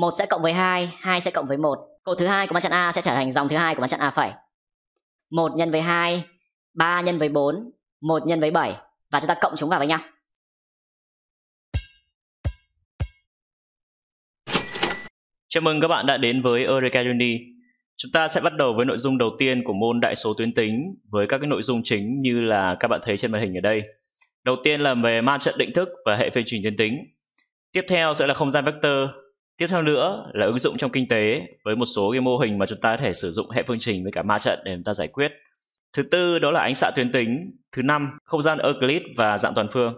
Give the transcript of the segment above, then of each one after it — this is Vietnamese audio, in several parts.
1 sẽ cộng với 2, 2 sẽ cộng với 1. Cột thứ hai của mặt trận A sẽ trở thành dòng thứ hai của mặt trận A phẩy. 1 nhân với 2, 3 nhân với 4, 1 nhân với 7 và chúng ta cộng chúng vào với nhau. Chào mừng các bạn đã đến với Eureka Uni. Chúng ta sẽ bắt đầu với nội dung đầu tiên của môn đại số tuyến tính với các cái nội dung chính như là các bạn thấy trên màn hình ở đây. Đầu tiên là về ma trận định thức và hệ phương trình tuyến tính. Tiếp theo sẽ là không gian vector Tiếp theo nữa là ứng dụng trong kinh tế với một số cái mô hình mà chúng ta có thể sử dụng hệ phương trình với cả ma trận để chúng ta giải quyết. Thứ tư đó là ánh xạ tuyến tính. Thứ năm, không gian Euclid và dạng toàn phương.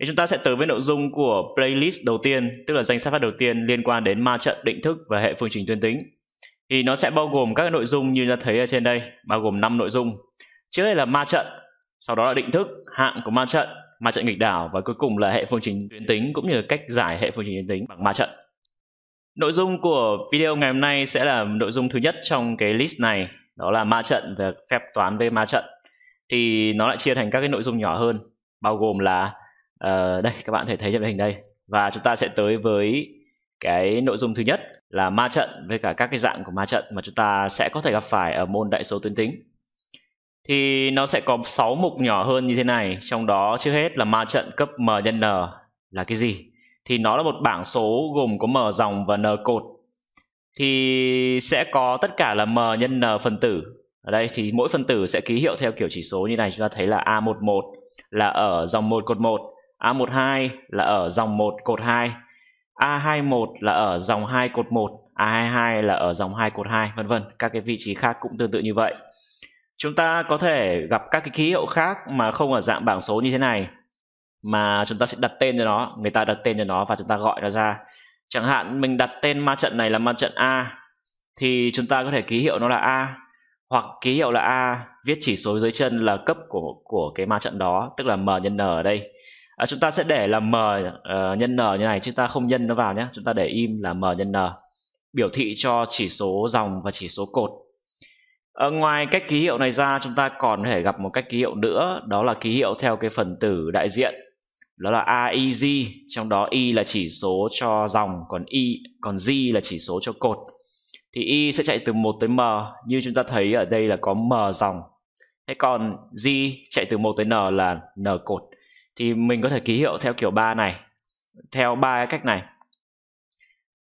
Thì chúng ta sẽ tới với nội dung của playlist đầu tiên, tức là danh sách phát đầu tiên liên quan đến ma trận định thức và hệ phương trình tuyến tính. Thì nó sẽ bao gồm các nội dung như ta thấy ở trên đây, bao gồm 5 nội dung. Trước đây là ma trận, sau đó là định thức, hạng của ma trận, ma trận nghịch đảo và cuối cùng là hệ phương trình tuyến tính cũng như là cách giải hệ phương trình tuyến tính bằng ma trận. Nội dung của video ngày hôm nay sẽ là nội dung thứ nhất trong cái list này, đó là ma trận và phép toán về ma trận. Thì nó lại chia thành các cái nội dung nhỏ hơn, bao gồm là uh, đây các bạn có thể thấy trên hình đây. Và chúng ta sẽ tới với cái nội dung thứ nhất là ma trận với cả các cái dạng của ma trận mà chúng ta sẽ có thể gặp phải ở môn đại số tuyến tính. Thì nó sẽ có 6 mục nhỏ hơn như thế này, trong đó trước hết là ma trận cấp M nhân N là cái gì? thì nó là một bảng số gồm có m dòng và n cột thì sẽ có tất cả là m nhân n phần tử ở đây thì mỗi phần tử sẽ ký hiệu theo kiểu chỉ số như này chúng ta thấy là a11 là ở dòng 1 cột 1 a12 là ở dòng 1 cột 2 a21 là ở dòng 2 cột 1 a22 là ở dòng 2 cột 2 vân vân các cái vị trí khác cũng tương tự như vậy chúng ta có thể gặp các cái ký hiệu khác mà không ở dạng bảng số như thế này mà chúng ta sẽ đặt tên cho nó người ta đặt tên cho nó và chúng ta gọi nó ra chẳng hạn mình đặt tên ma trận này là ma trận A thì chúng ta có thể ký hiệu nó là A hoặc ký hiệu là A viết chỉ số dưới chân là cấp của của cái ma trận đó tức là M nhân N ở đây à, chúng ta sẽ để là M uh, nhân N như này chúng ta không nhân nó vào nhé chúng ta để im là M nhân N biểu thị cho chỉ số dòng và chỉ số cột ở ờ, ngoài cách ký hiệu này ra chúng ta còn có thể gặp một cách ký hiệu nữa đó là ký hiệu theo cái phần tử đại diện đó là AEG trong đó Y là chỉ số cho dòng còn i còn G là chỉ số cho cột thì Y sẽ chạy từ 1 tới M như chúng ta thấy ở đây là có M dòng thế còn G chạy từ 1 tới N là N cột thì mình có thể ký hiệu theo kiểu ba này theo ba cách này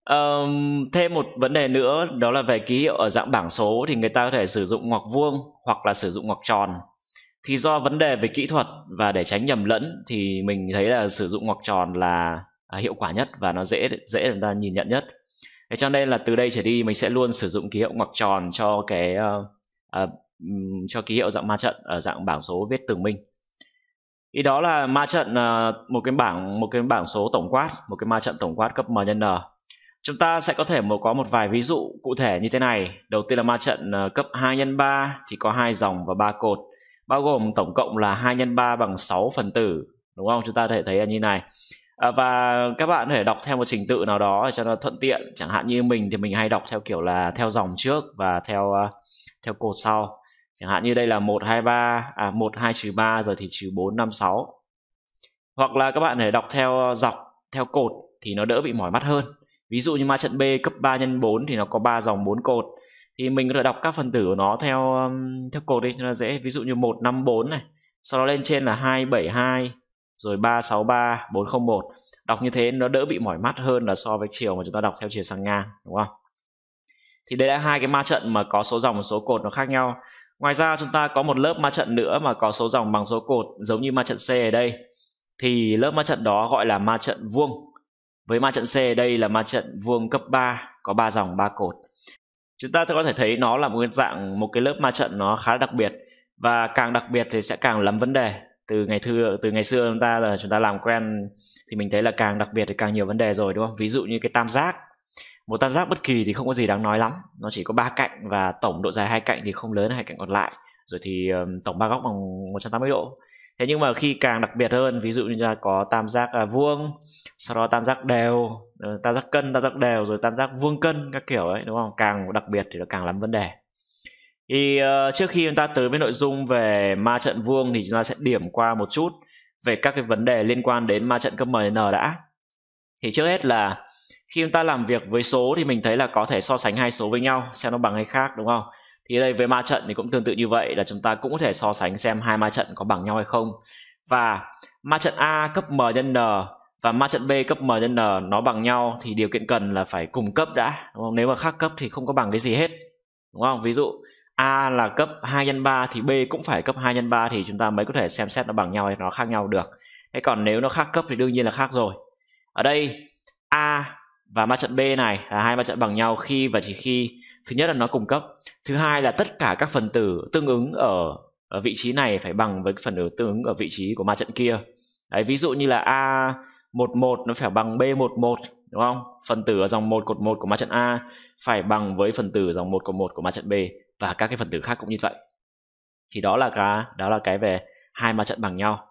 um, thêm một vấn đề nữa đó là về ký hiệu ở dạng bảng số thì người ta có thể sử dụng ngoặc vuông hoặc là sử dụng ngoặc tròn thì do vấn đề về kỹ thuật và để tránh nhầm lẫn thì mình thấy là sử dụng ngoặc tròn là à, hiệu quả nhất và nó dễ dễ để ta nhìn nhận nhất thế cho nên là từ đây trở đi mình sẽ luôn sử dụng ký hiệu ngoặc tròn cho cái uh, uh, cho ký hiệu dạng ma trận ở dạng bảng số viết tường minh ý đó là ma trận uh, một cái bảng một cái bảng số tổng quát một cái ma trận tổng quát cấp m nhân n chúng ta sẽ có thể một có một vài ví dụ cụ thể như thế này đầu tiên là ma trận uh, cấp 2 nhân 3 thì có hai dòng và ba cột bao gồm tổng cộng là 2 nhân 3 bằng 6 phần tử đúng không chúng ta thể thấy là như này à, và các bạn có thể đọc theo một trình tự nào đó để cho nó thuận tiện chẳng hạn như mình thì mình hay đọc theo kiểu là theo dòng trước và theo à, theo cột sau chẳng hạn như đây là 123 à 12 trừ 3 rồi thì trừ 4 5 6 hoặc là các bạn thể đọc theo dọc theo cột thì nó đỡ bị mỏi mắt hơn ví dụ như ma trận B cấp 3 x 4 thì nó có 3 dòng 4 cột thì mình có thể đọc các phần tử của nó theo um, theo cột đi cho nó dễ ví dụ như 154 này sau đó lên trên là 272 rồi 363 401 đọc như thế nó đỡ bị mỏi mắt hơn là so với chiều mà chúng ta đọc theo chiều sang ngang đúng không thì đây là hai cái ma trận mà có số dòng và số cột nó khác nhau ngoài ra chúng ta có một lớp ma trận nữa mà có số dòng bằng số cột giống như ma trận C ở đây thì lớp ma trận đó gọi là ma trận vuông với ma trận C ở đây là ma trận vuông cấp 3 có 3 dòng 3 cột chúng ta sẽ có thể thấy nó là một dạng một cái lớp ma trận nó khá đặc biệt và càng đặc biệt thì sẽ càng lắm vấn đề từ ngày thưa từ ngày xưa chúng ta là chúng ta làm quen thì mình thấy là càng đặc biệt thì càng nhiều vấn đề rồi đúng không ví dụ như cái tam giác một tam giác bất kỳ thì không có gì đáng nói lắm nó chỉ có ba cạnh và tổng độ dài hai cạnh thì không lớn hai cạnh còn lại rồi thì tổng ba góc bằng 180 độ thế nhưng mà khi càng đặc biệt hơn ví dụ như là có tam giác à, vuông sau đó tam giác đều Ờ, tam giác cân tam giác đều rồi tam giác vuông cân các kiểu ấy đúng không càng đặc biệt thì nó càng lắm vấn đề thì uh, trước khi chúng ta tới với nội dung về ma trận vuông thì chúng ta sẽ điểm qua một chút về các cái vấn đề liên quan đến ma trận cấp MN đã thì trước hết là khi chúng ta làm việc với số thì mình thấy là có thể so sánh hai số với nhau xem nó bằng hay khác đúng không thì đây với ma trận thì cũng tương tự như vậy là chúng ta cũng có thể so sánh xem hai ma trận có bằng nhau hay không và ma trận A cấp M nhân N và ma trận B cấp M nhân N nó bằng nhau thì điều kiện cần là phải cùng cấp đã đúng không? nếu mà khác cấp thì không có bằng cái gì hết đúng không ví dụ A là cấp 2 nhân 3 thì B cũng phải cấp 2 nhân 3 thì chúng ta mới có thể xem xét nó bằng nhau hay nó khác nhau được thế còn nếu nó khác cấp thì đương nhiên là khác rồi ở đây A và ma trận B này là hai ma trận bằng nhau khi và chỉ khi thứ nhất là nó cùng cấp thứ hai là tất cả các phần tử tương ứng ở, ở vị trí này phải bằng với phần tử tương ứng ở vị trí của ma trận kia Đấy, ví dụ như là A 11 nó phải bằng B11 đúng không? Phần tử ở dòng 1 cột 1 của ma trận A phải bằng với phần tử dòng 1 cột 1 của ma trận B và các cái phần tử khác cũng như vậy. Thì đó là cái đó là cái về hai ma trận bằng nhau.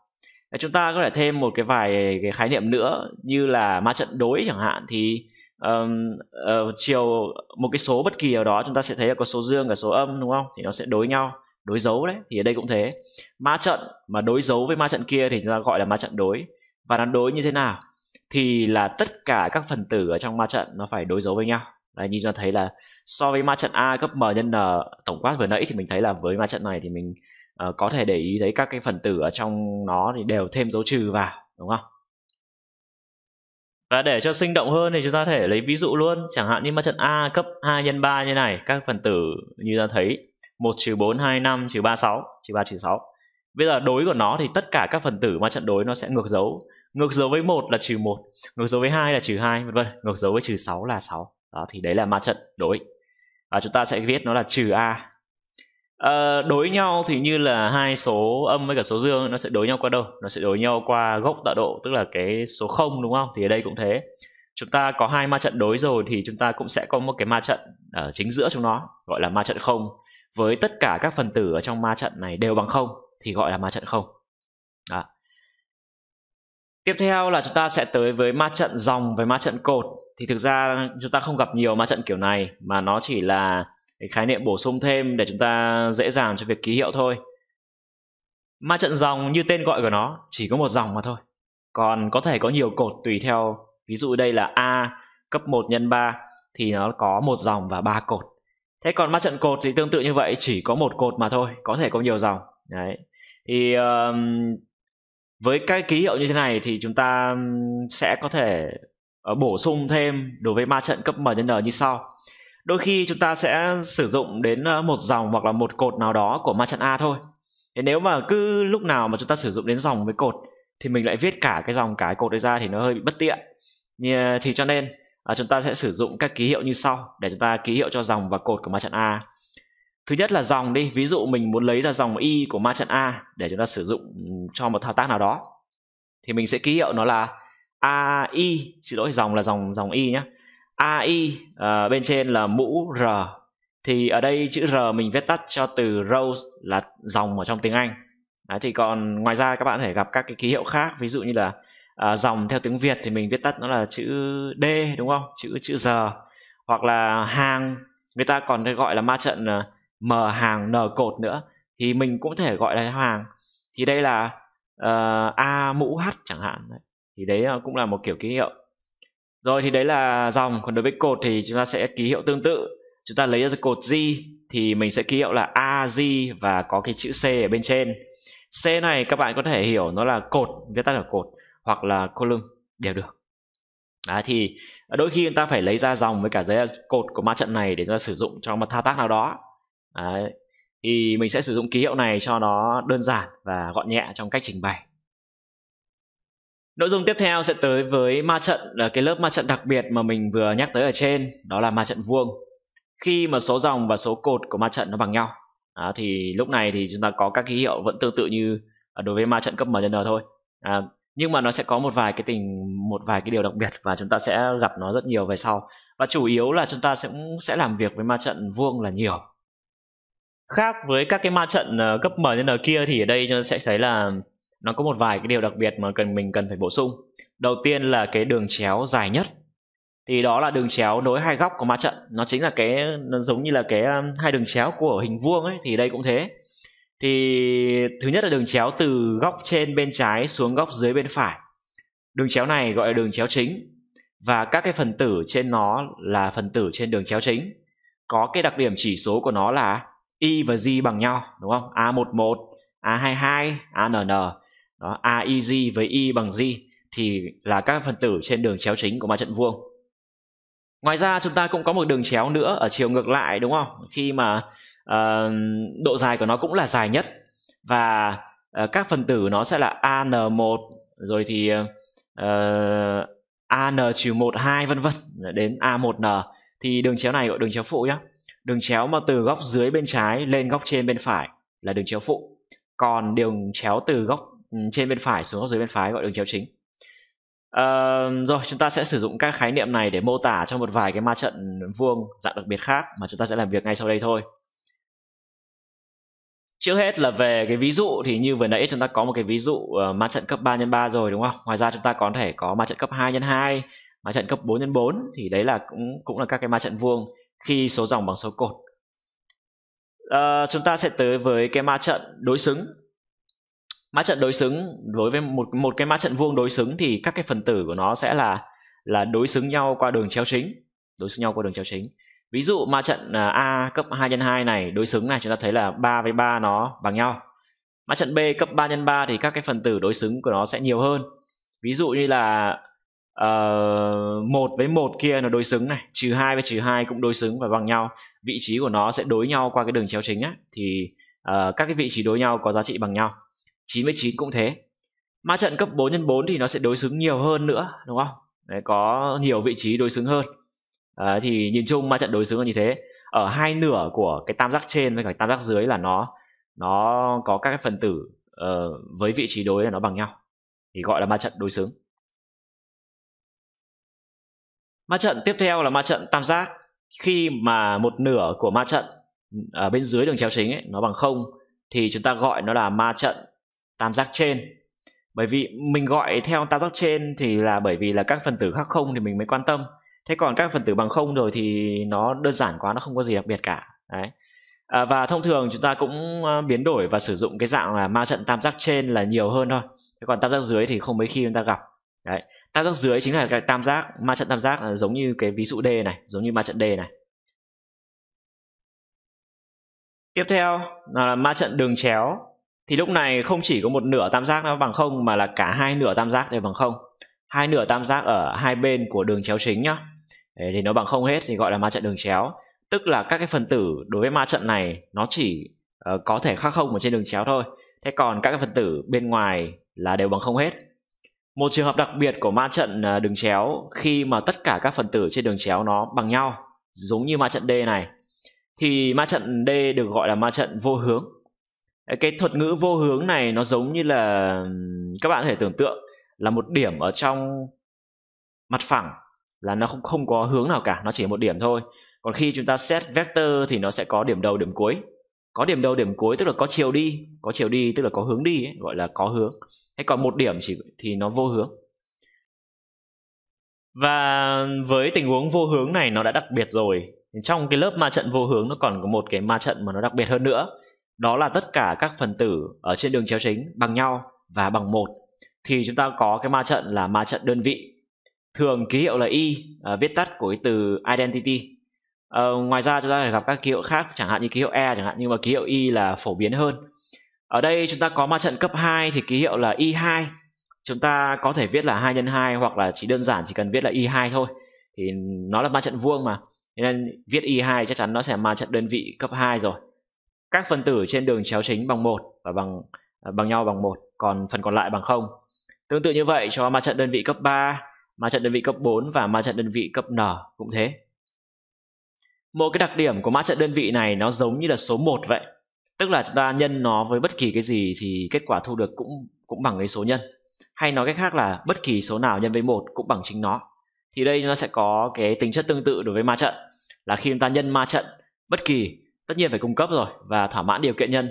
Chúng ta có thể thêm một cái vài cái khái niệm nữa như là ma trận đối chẳng hạn thì um, uh, chiều một cái số bất kỳ ở đó chúng ta sẽ thấy là có số dương và số âm đúng không? Thì nó sẽ đối nhau đối dấu đấy thì ở đây cũng thế ma trận mà đối dấu với ma trận kia thì chúng ta gọi là ma trận đối và nó đối như thế nào thì là tất cả các phần tử ở trong ma trận nó phải đối dấu với nhau Đấy, như cho thấy là so với ma trận A cấp M nhân N tổng quát vừa nãy thì mình thấy là với ma trận này thì mình uh, có thể để ý thấy các cái phần tử ở trong nó thì đều thêm dấu trừ vào đúng không? Và để cho sinh động hơn thì chúng ta thể lấy ví dụ luôn Chẳng hạn như ma trận A cấp 2 nhân 3 như này Các phần tử như ta thấy 1 trừ 4, 2, 5, trừ 3, 6 Trừ 3, trừ 6 Bây giờ đối của nó thì tất cả các phần tử ma trận đối nó sẽ ngược dấu ngược dấu với một là trừ một ngược dấu với hai là trừ hai vân vân ngược dấu với trừ 6 là 6 đó thì đấy là ma trận đối và chúng ta sẽ viết nó là trừ a à, đối nhau thì như là hai số âm với cả số dương nó sẽ đối nhau qua đâu nó sẽ đối nhau qua gốc tọa độ tức là cái số 0 đúng không thì ở đây cũng thế chúng ta có hai ma trận đối rồi thì chúng ta cũng sẽ có một cái ma trận ở ờ, chính giữa chúng nó gọi là ma trận không với tất cả các phần tử ở trong ma trận này đều bằng không thì gọi là ma trận không đó. Tiếp theo là chúng ta sẽ tới với ma trận dòng với ma trận cột thì thực ra chúng ta không gặp nhiều ma trận kiểu này mà nó chỉ là cái khái niệm bổ sung thêm để chúng ta dễ dàng cho việc ký hiệu thôi. Ma trận dòng như tên gọi của nó chỉ có một dòng mà thôi. Còn có thể có nhiều cột tùy theo ví dụ đây là A cấp 1 nhân 3 thì nó có một dòng và ba cột. Thế còn ma trận cột thì tương tự như vậy chỉ có một cột mà thôi, có thể có nhiều dòng. Đấy. Thì uh, với cái ký hiệu như thế này thì chúng ta sẽ có thể ờ, bổ sung thêm đối với ma trận cấp m nhân n như sau đôi khi chúng ta sẽ sử dụng đến ờ, một dòng hoặc là một cột nào đó của ma trận A thôi Thế nếu mà cứ lúc nào mà chúng ta sử dụng đến dòng với cột thì mình lại viết cả cái dòng cả cái cột đấy ra thì nó hơi bị bất tiện thì cho nên ờ, chúng ta sẽ sử dụng các ký hiệu như sau để chúng ta ký hiệu cho dòng và cột của ma trận A thứ nhất là dòng đi ví dụ mình muốn lấy ra dòng y của ma trận a để chúng ta sử dụng ừ, cho một thao tác nào đó thì mình sẽ ký hiệu nó là a y xin lỗi dòng là dòng dòng y nhé ai à, ờ, bên trên là mũ r thì ở đây chữ r mình viết tắt cho từ row là dòng ở trong tiếng anh Đấy, thì còn ngoài ra các bạn có thể gặp các cái ký hiệu khác ví dụ như là à, dòng theo tiếng việt thì mình viết tắt nó là chữ d đúng không chữ chữ r hoặc là hàng người ta còn gọi là ma trận ờ, M hàng N cột nữa thì mình cũng thể gọi là hàng thì đây là uh, A mũ H chẳng hạn đấy. thì đấy ờ, cũng là một kiểu ký hiệu rồi thì đấy là dòng còn đối với cột thì chúng ta sẽ ký hiệu tương tự chúng ta lấy ra cột G thì mình sẽ ký hiệu là a AG và có cái chữ C ở bên trên C này các bạn có thể hiểu nó là cột viết tắt là cột hoặc là column đều được Đấy, thì đôi khi chúng ta phải lấy ra dòng với cả giấy ờ, cột của ma trận này để chúng ta sử dụng cho một thao tác nào đó Đấy. Thì mình sẽ sử dụng ký hiệu này cho nó đơn giản và gọn nhẹ trong cách trình bày. Nội dung tiếp theo sẽ tới với ma trận là cái lớp ma trận đặc biệt mà mình vừa nhắc tới ở trên, đó là ma trận vuông. Khi mà số dòng và số cột của ma trận nó bằng nhau, à, thì lúc này thì chúng ta có các ký hiệu vẫn tương tự như đối với ma trận cấp MN thôi. À, nhưng mà nó sẽ có một vài cái tình một vài cái điều đặc biệt và chúng ta sẽ gặp nó rất nhiều về sau và chủ yếu là chúng ta sẽ sẽ làm việc với ma trận vuông là nhiều khác với các cái ma trận ờ, cấp MN kia thì ở đây chúng ta sẽ thấy là nó có một vài cái điều đặc biệt mà cần mình cần phải bổ sung đầu tiên là cái đường chéo dài nhất thì đó là đường chéo nối hai góc của ma trận nó chính là cái nó giống như là cái hai đường chéo của hình vuông ấy thì đây cũng thế thì thứ nhất là đường chéo từ góc trên bên trái xuống góc dưới bên phải đường chéo này gọi là đường chéo chính và các cái phần tử trên nó là phần tử trên đường chéo chính có cái đặc điểm chỉ số của nó là y và j bằng nhau đúng không a11 a22 ann đó aij với y bằng j thì là các phần tử trên đường chéo chính của ma trận vuông ngoài ra chúng ta cũng có một đường chéo nữa ở chiều ngược lại đúng không khi mà uh, độ dài của nó cũng là dài nhất và uh, các phần tử nó sẽ là an1 rồi thì uh, an-1 2 vân vân đến a1n thì đường chéo này gọi đường chéo phụ nhé Đường chéo mà từ góc dưới bên trái lên góc trên bên phải là đường chéo phụ. Còn đường chéo từ góc ừ, trên bên phải xuống góc dưới bên phải gọi đường chéo chính. À, rồi chúng ta sẽ sử dụng các khái niệm này để mô tả cho một vài cái ma trận vuông dạng đặc biệt khác mà chúng ta sẽ làm việc ngay sau đây thôi. Trước hết là về cái ví dụ thì như vừa nãy chúng ta có một cái ví dụ ờ, ma trận cấp 3 x 3 rồi đúng không? Ngoài ra chúng ta có thể có ma trận cấp 2 x 2, ma trận cấp 4 x 4 thì đấy là cũng cũng là các cái ma trận vuông khi số dòng bằng số cột à, chúng ta sẽ tới với cái ma trận đối xứng ma trận đối xứng đối với một một cái ma trận vuông đối xứng thì các cái phần tử của nó sẽ là là đối xứng nhau qua đường chéo chính đối xứng nhau qua đường chéo chính ví dụ ma trận à, A cấp 2 x 2 này đối xứng này chúng ta thấy là 3 với 3 nó bằng nhau ma trận B cấp 3 x 3 thì các cái phần tử đối xứng của nó sẽ nhiều hơn ví dụ như là uh, ờ, 1 với một kia nó đối xứng này trừ hai với trừ hai cũng đối xứng và bằng nhau vị trí của nó sẽ đối nhau qua cái đường chéo chính á thì uh, các cái vị trí đối nhau có giá trị bằng nhau 9 với 9 cũng thế ma trận cấp 4 x 4 thì nó sẽ đối xứng nhiều hơn nữa đúng không Đấy, có nhiều vị trí đối xứng hơn uh, thì nhìn chung ma trận đối xứng là như thế ở hai nửa của cái tam giác trên với cả tam giác dưới là nó nó có các cái phần tử uh, với vị trí đối là nó bằng nhau thì gọi là ma trận đối xứng ma trận tiếp theo là ma trận tam giác khi mà một nửa của ma trận ở ờ, bên dưới đường chéo chính ấy, nó bằng không thì chúng ta gọi nó là ma trận tam giác trên bởi vì mình gọi theo tam giác trên thì là bởi vì là các phần tử khác không thì mình mới quan tâm thế còn các phần tử bằng không rồi thì nó đơn giản quá nó không có gì đặc biệt cả đấy à, và thông thường chúng ta cũng ờ, biến đổi và sử dụng cái dạng là ma trận tam giác trên là nhiều hơn thôi thế còn tam giác dưới thì không mấy khi chúng ta gặp đấy tam giác dưới chính là cái tam giác ma trận tam giác à, giống như cái ví dụ D này giống như ma trận D này tiếp theo là ma trận đường chéo thì lúc này không chỉ có một nửa tam giác nó bằng không mà là cả hai nửa tam giác đều bằng không hai nửa tam giác ở hai bên của đường chéo chính nhá Đấy, thì nó bằng không hết thì gọi là ma trận đường chéo tức là các cái phần tử đối với ma trận này nó chỉ uh, có thể khác không ở trên đường chéo thôi thế còn các cái phần tử bên ngoài là đều bằng không hết một trường hợp đặc biệt của ma trận à, đường chéo khi mà tất cả các phần tử trên đường chéo nó bằng nhau giống như ma trận D này thì ma trận D được gọi là ma trận vô hướng cái thuật ngữ vô hướng này nó giống như là các bạn có thể tưởng tượng là một điểm ở trong mặt phẳng là nó không không có hướng nào cả nó chỉ một điểm thôi còn khi chúng ta xét vector thì nó sẽ có điểm đầu điểm cuối có điểm đầu điểm cuối tức là có chiều đi có chiều đi tức là có hướng đi ấy, gọi là có hướng hay còn một điểm chỉ thì nó vô hướng và với tình huống vô hướng này nó đã đặc biệt rồi trong cái lớp ma trận vô hướng nó còn có một cái ma trận mà nó đặc biệt hơn nữa đó là tất cả các phần tử ở trên đường chéo chính bằng nhau và bằng một thì chúng ta có cái ma trận là ma trận đơn vị thường ký hiệu là y à, viết tắt của cái từ identity à, ngoài ra chúng ta có gặp các ký hiệu khác chẳng hạn như ký hiệu e chẳng hạn nhưng mà ký hiệu y là phổ biến hơn ở đây chúng ta có ma trận cấp 2 thì ký hiệu là Y2 chúng ta có thể viết là 2 x 2 hoặc là chỉ đơn giản chỉ cần viết là Y2 thôi thì nó là ma trận vuông mà nên viết Y2 chắc chắn nó sẽ ma trận đơn vị cấp 2 rồi các phần tử trên đường chéo chính bằng một và bằng à, bằng nhau bằng một còn phần còn lại bằng không tương tự như vậy cho ma trận đơn vị cấp 3 ma trận đơn vị cấp 4 và ma trận đơn vị cấp n cũng thế một cái đặc điểm của ma trận đơn vị này nó giống như là số 1 vậy tức là chúng ta nhân nó với bất kỳ cái gì thì kết quả thu được cũng cũng bằng cái số nhân hay nói cách khác là bất kỳ số nào nhân với một cũng bằng chính nó thì đây nó sẽ có cái tính chất tương tự đối với ma trận là khi chúng ta nhân ma trận bất kỳ tất nhiên phải cung cấp rồi và thỏa mãn điều kiện nhân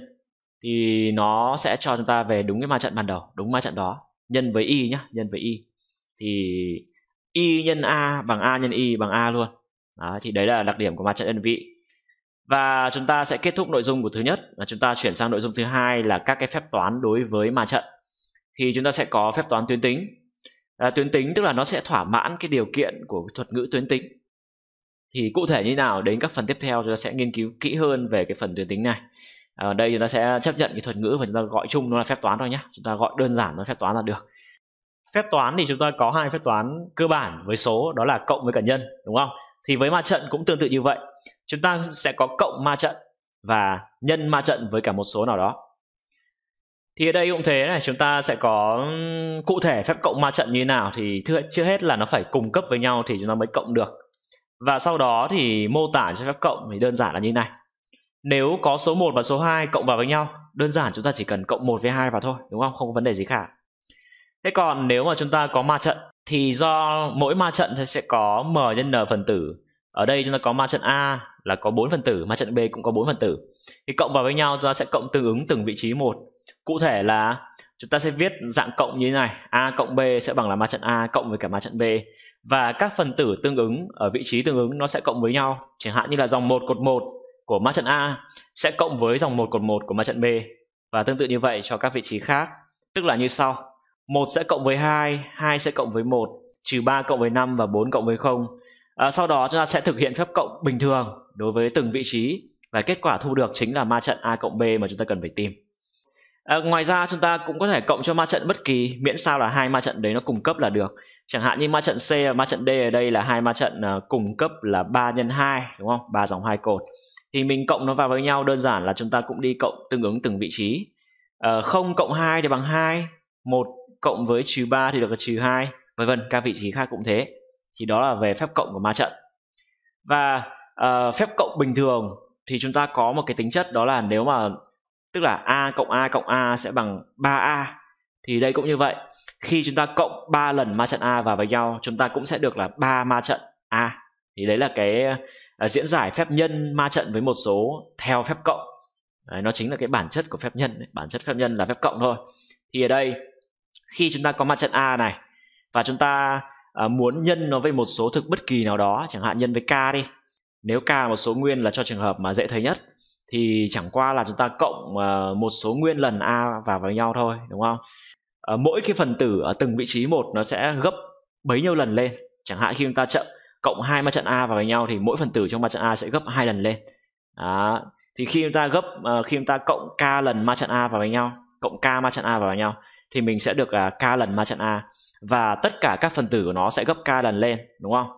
thì nó sẽ cho chúng ta về đúng cái ma trận ban đầu đúng ma trận đó nhân với y nhá nhân với y thì y nhân a bằng a nhân y bằng a luôn đó, thì đấy là đặc điểm của ma trận đơn vị và chúng ta sẽ kết thúc nội dung của thứ nhất và chúng ta chuyển sang nội dung thứ hai là các cái phép toán đối với ma trận thì chúng ta sẽ có phép toán tuyến tính à, tuyến tính tức là nó sẽ thỏa mãn cái điều kiện của thuật ngữ tuyến tính thì cụ thể như nào đến các phần tiếp theo chúng ta sẽ nghiên cứu kỹ hơn về cái phần tuyến tính này ở à, đây chúng ta sẽ chấp nhận cái thuật ngữ và chúng ta gọi chung nó là phép toán thôi nhé chúng ta gọi đơn giản nó phép toán là được phép toán thì chúng ta có hai phép toán cơ bản với số đó là cộng với cả nhân đúng không thì với ma trận cũng tương tự như vậy chúng ta sẽ có cộng ma trận và nhân ma trận với cả một số nào đó thì ở đây cũng thế này chúng ta sẽ có cụ thể phép cộng ma trận như thế nào thì thưa, trước hết là nó phải cùng cấp với nhau thì chúng ta mới cộng được và sau đó thì mô tả cho phép cộng thì đơn giản là như này nếu có số 1 và số 2 cộng vào với nhau đơn giản chúng ta chỉ cần cộng 1 với 2 vào thôi đúng không không có vấn đề gì cả thế còn nếu mà chúng ta có ma trận thì do mỗi ma trận thì sẽ có m nhân n phần tử ở đây chúng ta có ma trận A là có 4 phần tử ma trận B cũng có 4 phần tử thì cộng vào với nhau chúng ta sẽ cộng tương ứng từng vị trí một cụ thể là chúng ta sẽ viết dạng cộng như thế này A cộng B sẽ bằng là ma trận A cộng với cả ma trận B và các phần tử tương ứng ở vị trí tương ứng nó sẽ cộng với nhau chẳng hạn như là dòng 1 cột 1 của ma trận A sẽ cộng với dòng 1 cột 1 của ma trận B và tương tự như vậy cho các vị trí khác tức là như sau 1 sẽ cộng với 2 2 sẽ cộng với 1 trừ 3 cộng với 5 và 4 cộng với 0 à, sau đó chúng ta sẽ thực hiện phép cộng bình thường đối với từng vị trí và kết quả thu được chính là ma trận a cộng b mà chúng ta cần phải tìm à, ngoài ra chúng ta cũng có thể cộng cho ma trận bất kỳ miễn sao là hai ma trận đấy nó cùng cấp là được chẳng hạn như ma trận c và ma trận d ở đây là hai ma trận ờ, cùng cấp là 3 nhân 2 đúng không ba dòng hai cột thì mình cộng nó vào với nhau đơn giản là chúng ta cũng đi cộng tương ứng từng vị trí à, 0 cộng 2 thì bằng 2 1 cộng với trừ 3 thì được là trừ 2 vân vân các vị trí khác cũng thế thì đó là về phép cộng của ma trận và uh, phép cộng bình thường thì chúng ta có một cái tính chất đó là nếu mà tức là a cộng a cộng a sẽ bằng 3a thì đây cũng như vậy khi chúng ta cộng 3 lần ma trận a vào với nhau chúng ta cũng sẽ được là 3 ma trận a thì đấy là cái uh, diễn giải phép nhân ma trận với một số theo phép cộng đấy, nó chính là cái bản chất của phép nhân bản chất phép nhân là phép cộng thôi thì ở đây khi chúng ta có ma trận a này và chúng ta à, muốn nhân nó với một số thực bất kỳ nào đó chẳng hạn nhân với k đi nếu k một số nguyên là cho trường hợp mà dễ thấy nhất thì chẳng qua là chúng ta cộng uh, một số nguyên lần a vào với nhau thôi đúng không uh, mỗi cái phần tử ở từng vị trí một nó sẽ gấp bấy nhiêu lần lên chẳng hạn khi chúng ta chậm cộng hai ma trận a vào với nhau thì mỗi phần tử trong ma trận a sẽ gấp hai lần lên đó. thì khi chúng ta gấp à, khi chúng ta cộng k lần ma trận a vào với nhau cộng k ma trận a vào với nhau thì mình sẽ được k lần ma trận a và tất cả các phần tử của nó sẽ gấp k lần lên đúng không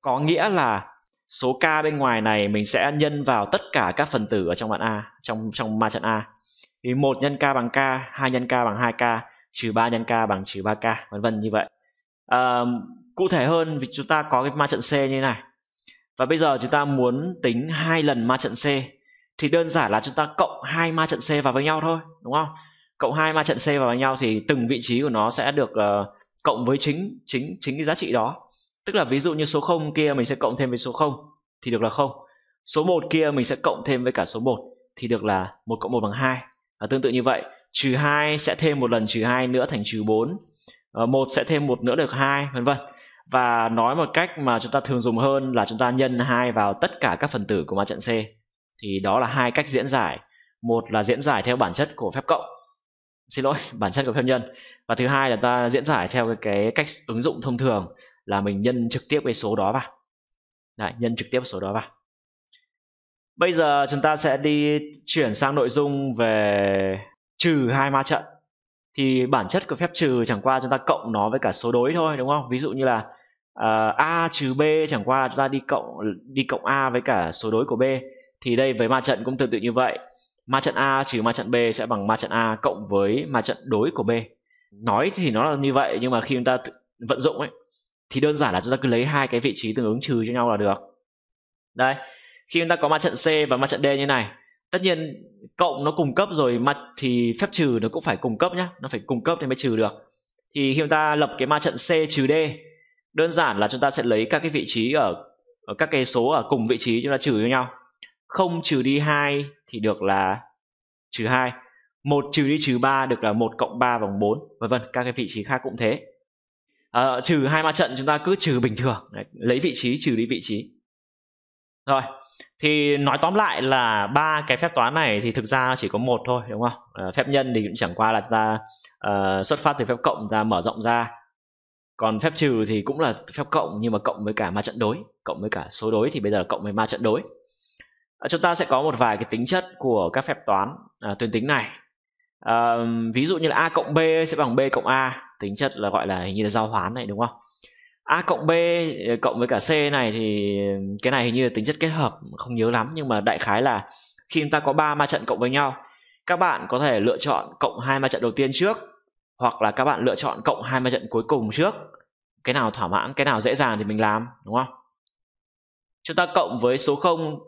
có nghĩa là số k bên ngoài này mình sẽ nhân vào tất cả các phần tử ở trong đoạn a trong trong ma trận a thì một nhân k bằng k hai nhân k bằng 2 k trừ ba nhân k bằng trừ ba k vân vân như vậy à, cụ thể hơn vì chúng ta có cái ma trận c như thế này và bây giờ chúng ta muốn tính hai lần ma trận c thì đơn giản là chúng ta cộng hai ma trận c vào với nhau thôi đúng không cộng hai ma trận c vào với nhau thì từng vị trí của nó sẽ được uh, cộng với chính chính chính cái giá trị đó tức là ví dụ như số 0 kia mình sẽ cộng thêm với số 0 thì được là 0 số 1 kia mình sẽ cộng thêm với cả số 1 thì được là 1 cộng 1 bằng 2 và tương tự như vậy trừ 2 sẽ thêm một lần trừ 2 nữa thành trừ 4 à, 1 sẽ thêm một nữa được 2 vân vân và nói một cách mà chúng ta thường dùng hơn là chúng ta nhân 2 vào tất cả các phần tử của ma trận C thì đó là hai cách diễn giải một là diễn giải theo bản chất của phép cộng xin lỗi bản chất của phép nhân và thứ hai là ta diễn giải theo cái, cái cách ứng dụng thông thường là mình nhân trực tiếp cái số đó vào Đấy, nhân trực tiếp số đó vào bây giờ chúng ta sẽ đi chuyển sang nội dung về trừ hai ma trận thì bản chất của phép trừ chẳng qua chúng ta cộng nó với cả số đối thôi đúng không ví dụ như là uh, a trừ b chẳng qua chúng ta đi cộng đi cộng a với cả số đối của b thì đây với ma trận cũng tương tự như vậy ma trận A trừ ma trận B sẽ bằng ma trận A cộng với ma trận đối của B nói thì nó là như vậy nhưng mà khi chúng ta vận dụng ấy thì đơn giản là chúng ta cứ lấy hai cái vị trí tương ứng trừ cho nhau là được đây khi chúng ta có ma trận C và ma trận D như này tất nhiên cộng nó cùng cấp rồi mặt thì phép trừ nó cũng phải cùng cấp nhá nó phải cùng cấp thì mới trừ được thì khi chúng ta lập cái ma trận C trừ D đơn giản là chúng ta sẽ lấy các cái vị trí ở, ở các cái số ở cùng vị trí chúng ta trừ cho nhau không trừ đi 2 thì được là trừ 2 1 trừ đi trừ 3 được là 1 cộng 3 bằng 4 vân vân các cái vị trí khác cũng thế à, trừ hai ma trận chúng ta cứ trừ bình thường Đấy, lấy vị trí trừ đi vị trí rồi thì nói tóm lại là ba cái phép toán này thì thực ra chỉ có một thôi đúng không à, phép nhân thì cũng chẳng qua là chúng ta uh, xuất phát từ phép cộng ra mở rộng ra còn phép trừ thì cũng là phép cộng nhưng mà cộng với cả ma trận đối cộng với cả số đối thì bây giờ là cộng với ma trận đối Ờ, chúng ta sẽ có một vài cái tính chất của các phép toán à, tuyến tính này à, ví dụ như là a cộng b sẽ bằng b cộng a tính chất là gọi là hình như là giao hoán này đúng không a cộng b cộng với cả c này thì cái này hình như là tính chất kết hợp không nhớ lắm nhưng mà đại khái là khi chúng ta có ba ma trận cộng với nhau các bạn có thể lựa chọn cộng hai ma trận đầu tiên trước hoặc là các bạn lựa chọn cộng hai ma trận cuối cùng trước cái nào thỏa mãn cái nào dễ dàng thì mình làm đúng không chúng ta cộng với số 0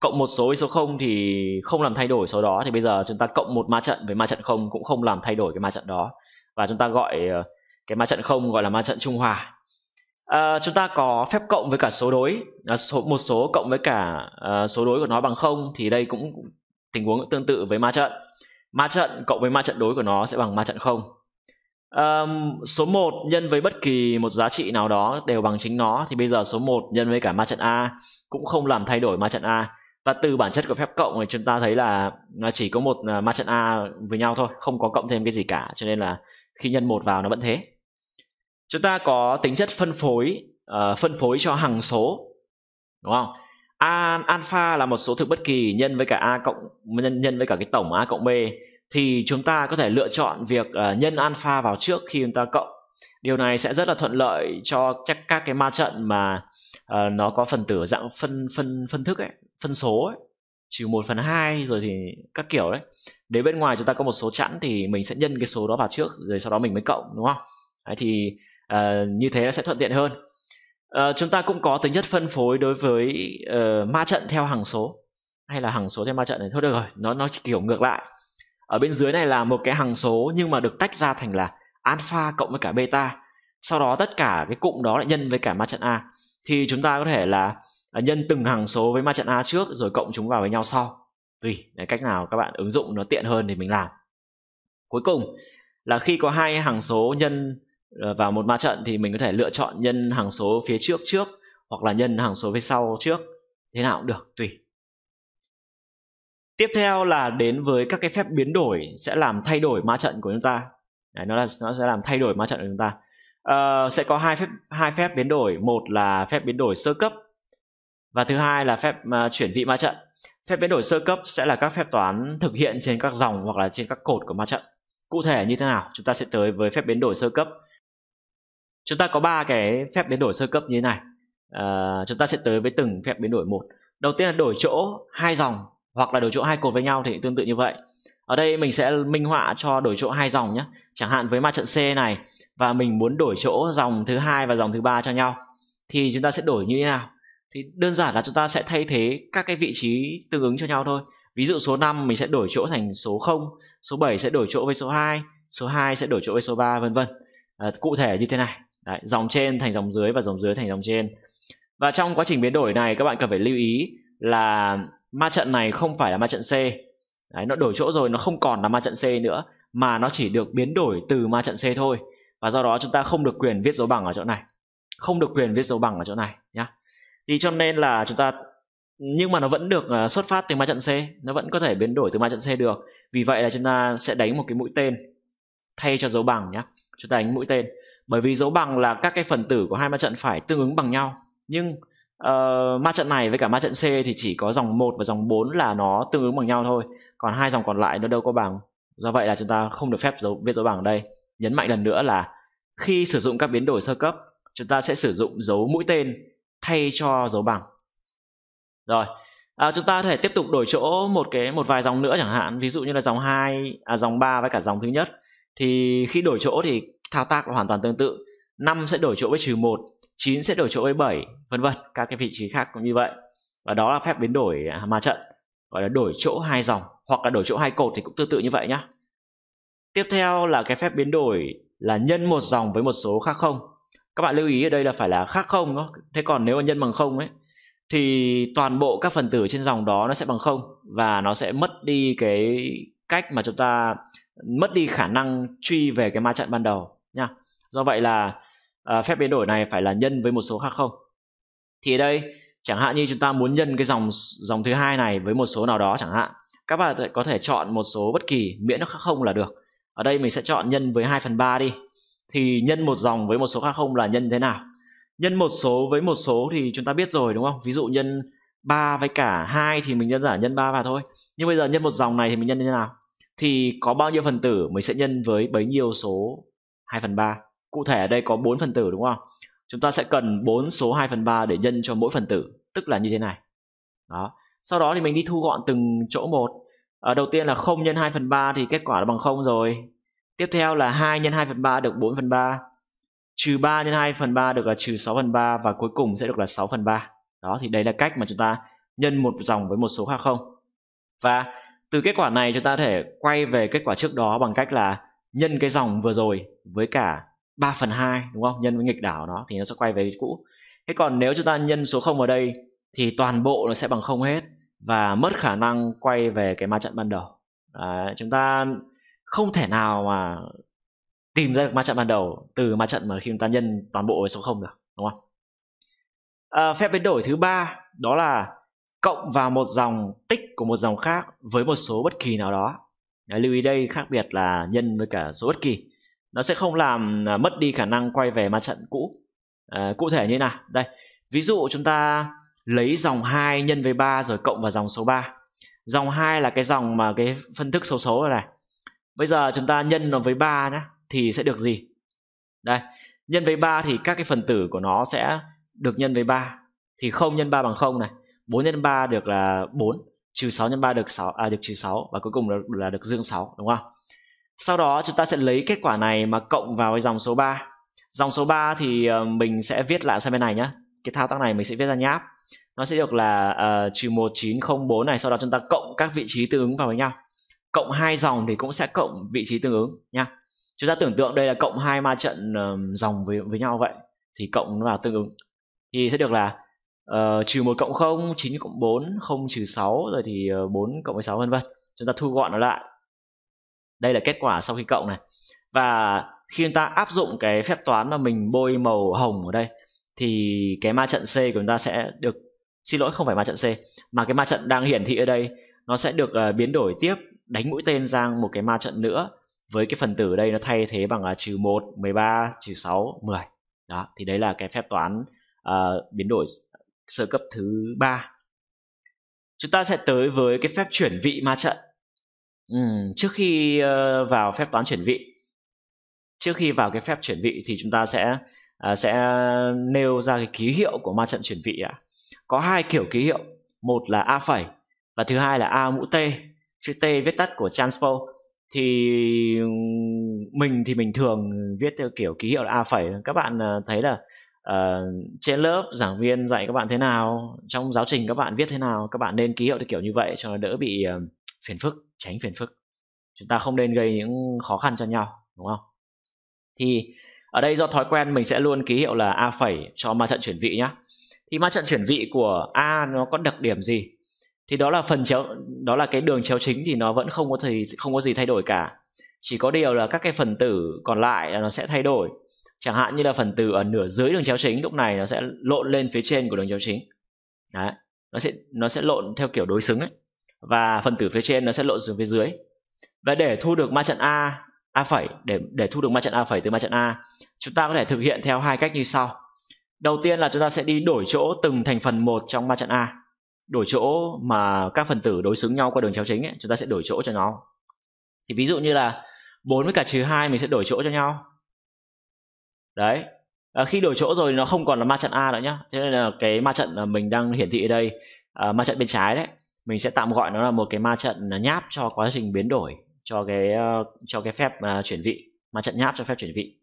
cộng một số với số 0 thì không làm thay đổi số đó thì bây giờ chúng ta cộng một ma trận với ma trận không cũng không làm thay đổi cái ma trận đó và chúng ta gọi ờ, cái ma trận không gọi là ma trận trung hòa à, chúng ta có phép cộng với cả số đối à, số một số cộng với cả à, số đối của nó bằng không thì đây cũng tình huống tương tự với ma trận ma trận cộng với ma trận đối của nó sẽ bằng ma trận không Um, số 1 nhân với bất kỳ một giá trị nào đó đều bằng chính nó thì bây giờ số 1 nhân với cả ma trận A cũng không làm thay đổi ma trận A và từ bản chất của phép cộng thì chúng ta thấy là nó chỉ có một à, ma trận a với nhau thôi không có cộng thêm cái gì cả cho nên là khi nhân một vào nó vẫn thế chúng ta có tính chất phân phối uh, phân phối cho hằng số đúng không a alpha là một số thực bất kỳ nhân với cả a cộng nhân nhân với cả cái tổng a cộng b thì chúng ta có thể lựa chọn việc uh, nhân alpha vào trước khi chúng ta cộng điều này sẽ rất là thuận lợi cho chắc các cái ma trận mà uh, nó có phần tử dạng phân phân phân thức ấy phân số ấy, trừ 1 phần 2 rồi thì các kiểu đấy nếu bên ngoài chúng ta có một số chẵn thì mình sẽ nhân cái số đó vào trước rồi sau đó mình mới cộng đúng không đấy, thì uh, như thế nó sẽ thuận tiện hơn uh, chúng ta cũng có tính chất phân phối đối với uh, ma trận theo hàng số hay là hàng số theo ma trận này thôi được rồi nó nó kiểu ngược lại ở bên dưới này là một cái hằng số nhưng mà được tách ra thành là alpha cộng với cả beta sau đó tất cả cái cụm đó lại nhân với cả ma trận a thì chúng ta có thể là nhân từng hàng số với ma trận A trước rồi cộng chúng vào với nhau sau tùy đấy, cách nào các bạn ứng dụng nó tiện hơn thì mình làm cuối cùng là khi có hai hàng số nhân ờ, vào một ma trận thì mình có thể lựa chọn nhân hàng số phía trước trước hoặc là nhân hàng số phía sau trước thế nào cũng được tùy tiếp theo là đến với các cái phép biến đổi sẽ làm thay đổi ma trận của chúng ta Đấy, nó là nó sẽ làm thay đổi ma trận của chúng ta à, sẽ có hai phép hai phép biến đổi một là phép biến đổi sơ cấp và thứ hai là phép uh, chuyển vị ma trận phép biến đổi sơ cấp sẽ là các phép toán thực hiện trên các dòng hoặc là trên các cột của ma trận cụ thể như thế nào chúng ta sẽ tới với phép biến đổi sơ cấp chúng ta có ba cái phép biến đổi sơ cấp như thế này uh, chúng ta sẽ tới với từng phép biến đổi một đầu tiên là đổi chỗ hai dòng hoặc là đổi chỗ hai cột với nhau thì tương tự như vậy ở đây mình sẽ minh họa cho đổi chỗ hai dòng nhé chẳng hạn với ma trận C này và mình muốn đổi chỗ dòng thứ hai và dòng thứ ba cho nhau thì chúng ta sẽ đổi như thế nào thì đơn giản là chúng ta sẽ thay thế các cái vị trí tương ứng cho nhau thôi ví dụ số 5 mình sẽ đổi chỗ thành số 0 số 7 sẽ đổi chỗ với số 2 số 2 sẽ đổi chỗ với số 3 vân vân à, cụ thể như thế này Đấy, dòng trên thành dòng dưới và dòng dưới thành dòng trên và trong quá trình biến đổi này các bạn cần phải lưu ý là ma trận này không phải là ma trận C Đấy, nó đổi chỗ rồi nó không còn là ma trận C nữa mà nó chỉ được biến đổi từ ma trận C thôi và do đó chúng ta không được quyền viết dấu bằng ở chỗ này không được quyền viết dấu bằng ở chỗ này nhé thì cho nên là chúng ta nhưng mà nó vẫn được ờ, xuất phát từ ma trận C nó vẫn có thể biến đổi từ ma trận C được vì vậy là chúng ta sẽ đánh một cái mũi tên thay cho dấu bằng nhé chúng ta đánh mũi tên bởi vì dấu bằng là các cái phần tử của hai ma trận phải tương ứng bằng nhau nhưng uh, ma trận này với cả ma trận C thì chỉ có dòng 1 và dòng 4 là nó tương ứng bằng nhau thôi còn hai dòng còn lại nó đâu có bằng do vậy là chúng ta không được phép dấu viết dấu bằng ở đây nhấn mạnh lần nữa là khi sử dụng các biến đổi sơ cấp chúng ta sẽ sử dụng dấu mũi tên thay cho dấu bằng rồi à, chúng ta có thể tiếp tục đổi chỗ một cái một vài dòng nữa chẳng hạn ví dụ như là dòng 2 à, dòng 3 với cả dòng thứ nhất thì khi đổi chỗ thì thao tác là hoàn toàn tương tự 5 sẽ đổi chỗ với trừ 1 9 sẽ đổi chỗ với 7 vân vân các cái vị trí khác cũng như vậy và đó là phép biến đổi à, ma trận gọi là đổi chỗ hai dòng hoặc là đổi chỗ hai cột thì cũng tương tự như vậy nhé. tiếp theo là cái phép biến đổi là nhân một dòng với một số khác không các bạn lưu ý ở đây là phải là khác không đó. thế còn nếu mà nhân bằng không ấy thì toàn bộ các phần tử trên dòng đó nó sẽ bằng không và nó sẽ mất đi cái cách mà chúng ta mất đi khả năng truy về cái ma trận ban đầu nha do vậy là à, phép biến đổi này phải là nhân với một số khác không thì đây chẳng hạn như chúng ta muốn nhân cái dòng dòng thứ hai này với một số nào đó chẳng hạn các bạn có thể chọn một số bất kỳ miễn nó khác không là được ở đây mình sẽ chọn nhân với 2 phần 3 đi thì nhân một dòng với một số khác không là nhân thế nào nhân một số với một số thì chúng ta biết rồi đúng không ví dụ nhân 3 với cả 2 thì mình nhân giả nhân 3 vào thôi nhưng bây giờ nhân một dòng này thì mình nhân như thế nào thì có bao nhiêu phần tử mình sẽ nhân với bấy nhiêu số 2 phần 3 cụ thể ở đây có 4 phần tử đúng không chúng ta sẽ cần 4 số 2 phần 3 để nhân cho mỗi phần tử tức là như thế này đó sau đó thì mình đi thu gọn từng chỗ một à, đầu tiên là 0 nhân 2 phần 3 thì kết quả là bằng 0 rồi Tiếp theo là 2 x 2 phần 3 được 4 phần 3. Trừ 3 x 2 phần 3 được là trừ 6 phần 3 và cuối cùng sẽ được là 6 phần 3. Đó thì đây là cách mà chúng ta nhân một dòng với một số khác không. Và từ kết quả này chúng ta thể quay về kết quả trước đó bằng cách là nhân cái dòng vừa rồi với cả 3 phần 2 đúng không? Nhân với nghịch đảo nó thì nó sẽ quay về cũ. Thế còn nếu chúng ta nhân số 0 vào đây thì toàn bộ nó sẽ bằng không hết và mất khả năng quay về cái ma trận ban đầu. À, chúng ta không thể nào mà tìm ra được ma trận ban đầu từ ma trận mà khi ta nhân toàn bộ với số 0 được đúng không à, phép biến đổi thứ ba đó là cộng vào một dòng tích của một dòng khác với một số bất kỳ nào đó Đấy, lưu ý đây khác biệt là nhân với cả số bất kỳ nó sẽ không làm à, mất đi khả năng quay về ma trận cũ à, cụ thể như nào đây ví dụ chúng ta lấy dòng 2 nhân với 3 rồi cộng vào dòng số 3 dòng 2 là cái dòng mà cái phân thức số số này bây giờ chúng ta nhân nó với 3 nhé thì sẽ được gì đây nhân với 3 thì các cái phần tử của nó sẽ được nhân với 3 thì 0 nhân 3 bằng 0 này 4 nhân 3 được là 4 trừ 6 nhân 3 được 6 à được trừ 6 và cuối cùng là, là được dương 6 đúng không sau đó chúng ta sẽ lấy kết quả này mà cộng vào với dòng số 3 dòng số 3 thì ờ, mình sẽ viết lại sang bên này nhé cái thao tác này mình sẽ viết ra nháp nó sẽ được là ờ, trừ uh, 1904 này sau đó chúng ta cộng các vị trí tương ứng vào với nhau cộng hai dòng thì cũng sẽ cộng vị trí tương ứng nha chúng ta tưởng tượng đây là cộng hai ma trận uh, dòng với với nhau vậy thì cộng nó vào tương ứng thì sẽ được là uh, trừ một cộng không chín cộng bốn không trừ sáu rồi thì ờ, bốn cộng với sáu vân vân chúng ta thu gọn nó lại đây là kết quả sau khi cộng này và khi chúng ta áp dụng cái phép toán mà mình bôi màu hồng ở đây thì cái ma trận C của chúng ta sẽ được xin lỗi không phải ma trận C mà cái ma trận đang hiển thị ở đây nó sẽ được uh, biến đổi tiếp đánh mũi tên sang một cái ma trận nữa với cái phần tử ở đây nó thay thế bằng là trừ 1, 13, trừ 6, 10. Đó, thì đấy là cái phép toán uh, biến đổi sơ cấp thứ ba Chúng ta sẽ tới với cái phép chuyển vị ma trận. Uhm, trước khi uh, vào phép toán chuyển vị, trước khi vào cái phép chuyển vị thì chúng ta sẽ uh, sẽ nêu ra cái ký hiệu của ma trận chuyển vị ạ. À. Có hai kiểu ký hiệu, một là a phẩy và thứ hai là a mũ t chữ T viết tắt của transpo thì mình thì mình thường viết theo kiểu ký hiệu là a à, phẩy các bạn ờ, thấy là uh, trên lớp giảng viên dạy các bạn thế nào trong giáo trình các bạn viết thế nào các bạn nên ký hiệu theo kiểu như vậy cho nó đỡ bị uh, phiền phức tránh phiền phức chúng ta không nên gây những khó khăn cho nhau đúng không thì ở đây do thói quen mình sẽ luôn ký hiệu là a phẩy cho ma trận chuyển vị nhá thì ma trận chuyển vị của a nó có đặc điểm gì thì đó là phần chéo đó là cái đường chéo chính thì nó vẫn không có thì không có gì thay đổi cả chỉ có điều là các cái phần tử còn lại là nó sẽ thay đổi chẳng hạn như là phần tử ở nửa dưới đường chéo chính lúc này nó sẽ lộn lên phía trên của đường chéo chính đấy nó sẽ nó sẽ lộn theo kiểu đối xứng ấy và phần tử phía trên nó sẽ lộn xuống phía dưới và để thu được ma trận a a phẩy để để thu được ma trận a phẩy từ ma trận a chúng ta có thể thực hiện theo hai cách như sau đầu tiên là chúng ta sẽ đi đổi chỗ từng thành phần một trong ma trận a đổi chỗ mà các phần tử đối xứng nhau qua đường chéo chính ấy, chúng ta sẽ đổi chỗ cho nhau thì ví dụ như là 4 với cả trừ 2 mình sẽ đổi chỗ cho nhau đấy à, khi đổi chỗ rồi nó không còn là ma trận A nữa nhá thế nên là cái ma trận mình đang hiển thị ở đây à, ma trận bên trái đấy mình sẽ tạm gọi nó là một cái ma trận à, nháp cho quá trình biến đổi cho cái ờ, cho cái phép uh, chuyển vị ma trận nháp cho phép chuyển vị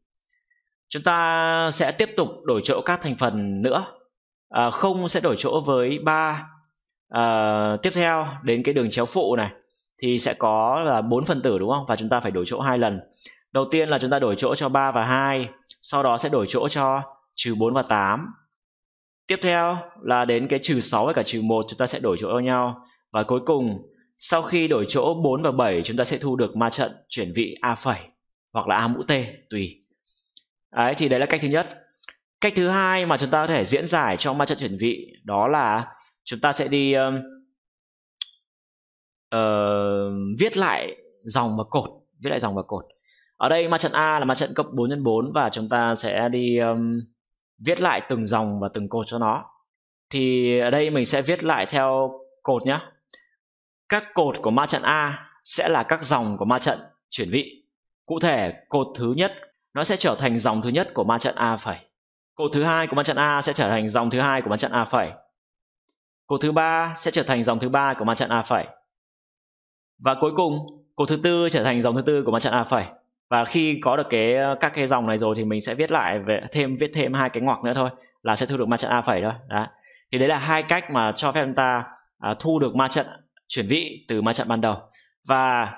chúng ta sẽ tiếp tục đổi chỗ các thành phần nữa à, không sẽ đổi chỗ với 3 uh, tiếp theo đến cái đường chéo phụ này thì sẽ có là bốn phần tử đúng không và chúng ta phải đổi chỗ hai lần đầu tiên là chúng ta đổi chỗ cho 3 và 2 sau đó sẽ đổi chỗ cho trừ 4 và 8 tiếp theo là đến cái trừ 6 với cả trừ 1 chúng ta sẽ đổi chỗ cho nhau và cuối cùng sau khi đổi chỗ 4 và 7 chúng ta sẽ thu được ma trận chuyển vị A phẩy hoặc là A mũ T tùy đấy thì đấy là cách thứ nhất cách thứ hai mà chúng ta có thể diễn giải cho ma trận chuyển vị đó là chúng ta sẽ đi uh, uh, viết lại dòng và cột viết lại dòng và cột ở đây ma trận A là ma trận cấp 4 x 4 và chúng ta sẽ đi um, viết lại từng dòng và từng cột cho nó thì ở đây mình sẽ viết lại theo cột nhé các cột của ma trận A sẽ là các dòng của ma trận chuyển vị cụ thể cột thứ nhất nó sẽ trở thành dòng thứ nhất của ma trận A phẩy cột thứ hai của ma trận A sẽ trở thành dòng thứ hai của ma trận A phẩy cột thứ ba sẽ trở thành dòng thứ ba của mặt trận A phẩy. Và cuối cùng, cột thứ tư trở thành dòng thứ tư của mặt trận A phẩy. Và khi có được cái các cái dòng này rồi thì mình sẽ viết lại về thêm viết thêm hai cái ngoặc nữa thôi là sẽ thu được mặt trận A phẩy thôi. Đó. Thì đấy là hai cách mà cho phép chúng ta à, thu được ma trận chuyển vị từ ma trận ban đầu. Và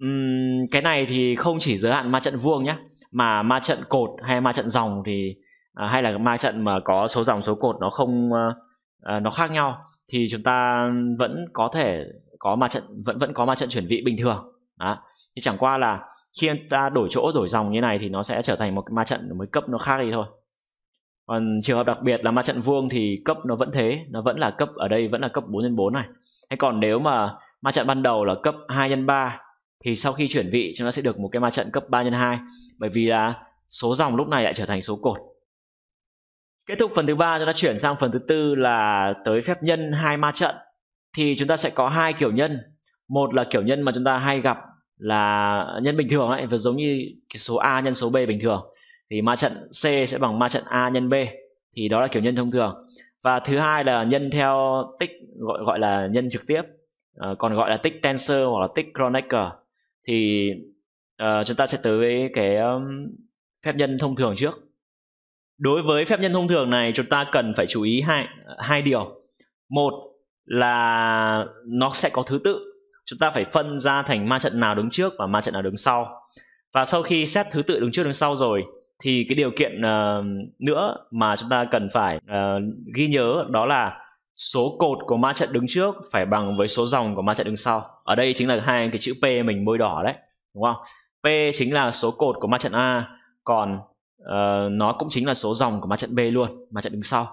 um, cái này thì không chỉ giới hạn ma trận vuông nhé mà ma trận cột hay ma trận dòng thì à, hay là ma trận mà có số dòng số cột nó không uh, Ờ, nó khác nhau thì chúng ta vẫn có thể có ma trận vẫn vẫn có ma trận chuyển vị bình thường đó. thì chẳng qua là khi ta đổi chỗ đổi dòng như này thì nó sẽ trở thành một ma trận mới cấp nó khác đi thôi còn trường hợp đặc biệt là ma trận vuông thì cấp nó vẫn thế nó vẫn là cấp ở đây vẫn là cấp 4 x 4 này hay còn nếu mà ma trận ban đầu là cấp 2 x 3 thì sau khi chuyển vị chúng ta sẽ được một cái ma trận cấp 3 x 2 bởi vì là số dòng lúc này lại trở thành số cột kết thúc phần thứ ba chúng ta chuyển sang phần thứ tư là tới phép nhân hai ma trận thì chúng ta sẽ có hai kiểu nhân một là kiểu nhân mà chúng ta hay gặp là nhân bình thường ấy giống như cái số a nhân số b bình thường thì ma trận c sẽ bằng ma trận a nhân b thì đó là kiểu nhân thông thường và thứ hai là nhân theo tích gọi gọi là nhân trực tiếp à, còn gọi là tích tensor hoặc là tích Kronecker thì uh, chúng ta sẽ tới với cái um, phép nhân thông thường trước đối với phép nhân thông thường này chúng ta cần phải chú ý hai hai điều một là nó sẽ có thứ tự chúng ta phải phân ra thành ma trận nào đứng trước và ma trận nào đứng sau và sau khi xét thứ tự đứng trước đứng sau rồi thì cái điều kiện uh, nữa mà chúng ta cần phải uh, ghi nhớ đó là số cột của ma trận đứng trước phải bằng với số dòng của ma trận đứng sau ở đây chính là hai cái chữ p mình bôi đỏ đấy đúng không p chính là số cột của ma trận a còn Ờ, nó cũng chính là số dòng của ma trận B luôn ma trận đứng sau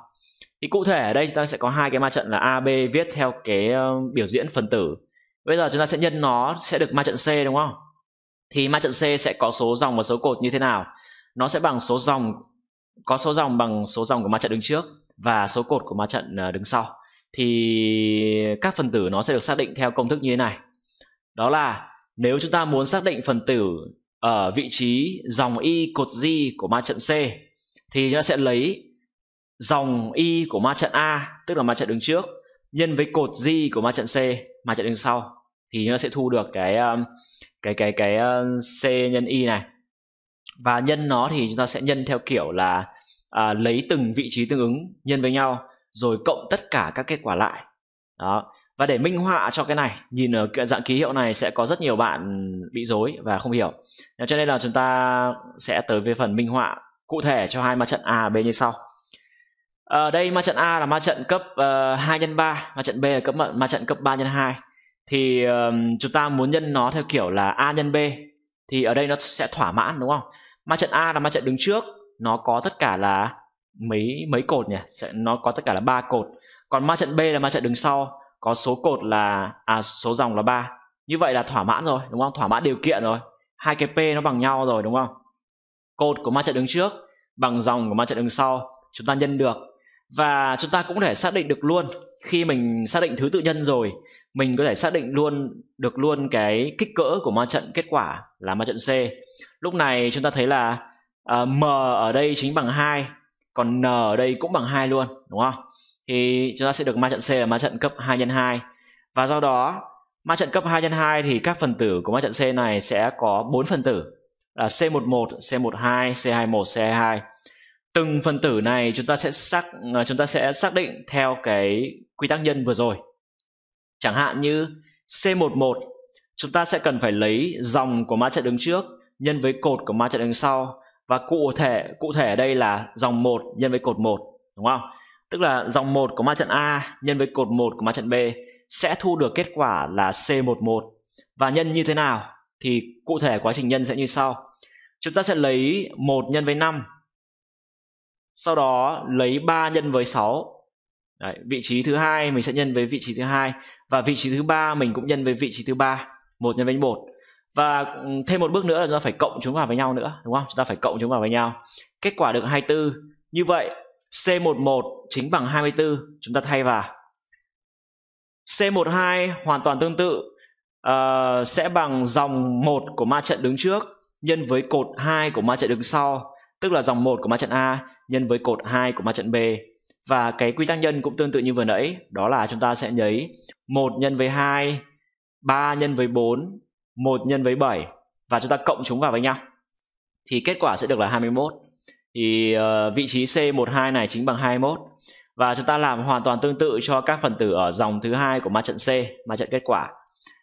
thì cụ thể ở đây chúng ta sẽ có hai cái ma trận là A B viết theo cái uh, biểu diễn phần tử bây giờ chúng ta sẽ nhân nó sẽ được ma trận C đúng không thì ma trận C sẽ có số dòng và số cột như thế nào nó sẽ bằng số dòng có số dòng bằng số dòng của ma trận đứng trước và số cột của ma trận ờ, đứng sau thì các phần tử nó sẽ được xác định theo công thức như thế này đó là nếu chúng ta muốn xác định phần tử ở vị trí dòng y cột di của ma trận C thì chúng ta sẽ lấy dòng y của ma trận A tức là ma trận đứng trước nhân với cột di của ma trận C ma trận đứng sau thì chúng ta sẽ thu được cái um, cái cái cái um, C nhân y này và nhân nó thì chúng ta sẽ nhân theo kiểu là à, lấy từng vị trí tương ứng nhân với nhau rồi cộng tất cả các kết quả lại đó và để minh họa cho cái này nhìn ở dạng ký hiệu này sẽ có rất nhiều bạn bị dối và không hiểu cho nên là chúng ta sẽ tới với phần minh họa cụ thể cho hai ma trận A và B như sau ở ờ, đây ma trận A là ma trận cấp uh, 2 x 3 ma trận B là cấp ma trận cấp 3 x 2 thì uh, chúng ta muốn nhân nó theo kiểu là A nhân B thì ở đây nó sẽ thỏa mãn đúng không ma trận A là ma trận đứng trước nó có tất cả là mấy mấy cột nhỉ sẽ nó có tất cả là ba cột còn ma trận B là ma trận đứng sau có số cột là à số dòng là ba như vậy là thỏa mãn rồi đúng không thỏa mãn điều kiện rồi hai cái p nó bằng nhau rồi đúng không cột của ma trận đứng trước bằng dòng của ma trận đứng sau chúng ta nhân được và chúng ta cũng có thể xác định được luôn khi mình xác định thứ tự nhân rồi mình có thể xác định luôn được luôn cái kích cỡ của ma trận kết quả là ma trận C. Lúc này chúng ta thấy là uh, M ở đây chính bằng 2, còn N ở đây cũng bằng 2 luôn, đúng không? thì chúng ta sẽ được ma trận C là ma trận cấp 2 x 2 và do đó ma trận cấp 2 x 2 thì các phần tử của ma trận C này sẽ có 4 phần tử là C11, C12, C21, C22. Từng phần tử này chúng ta sẽ xác à, chúng ta sẽ xác định theo cái quy tắc nhân vừa rồi. Chẳng hạn như C11 chúng ta sẽ cần phải lấy dòng của ma trận đứng trước nhân với cột của ma trận đứng sau và cụ thể cụ thể ở đây là dòng 1 nhân với cột 1 đúng không? Tức là dòng 1 của ma trận A nhân với cột 1 của ma trận B sẽ thu được kết quả là C11 và nhân như thế nào thì cụ thể quá trình nhân sẽ như sau. Chúng ta sẽ lấy 1 nhân với 5 sau đó lấy 3 nhân với 6 Đấy, vị trí thứ hai mình sẽ nhân với vị trí thứ hai và vị trí thứ ba mình cũng nhân với vị trí thứ ba một nhân với một và ừ, thêm một bước nữa là chúng ta phải cộng chúng vào với nhau nữa đúng không chúng ta phải cộng chúng vào với nhau kết quả được 24 như vậy C11 chính bằng 24 chúng ta thay vào. C12 hoàn toàn tương tự uh, sẽ bằng dòng 1 của ma trận đứng trước nhân với cột 2 của ma trận đứng sau, tức là dòng 1 của ma trận A nhân với cột 2 của ma trận B. Và cái quy tắc nhân cũng tương tự như vừa nãy, đó là chúng ta sẽ nhấy 1 nhân với 2, 3 nhân với 4, 1 nhân với 7 và chúng ta cộng chúng vào với nhau. Thì kết quả sẽ được là 21 thì uh, vị trí C12 này chính bằng 21 và chúng ta làm hoàn toàn tương tự cho các phần tử ở dòng thứ hai của ma trận C, ma trận kết quả.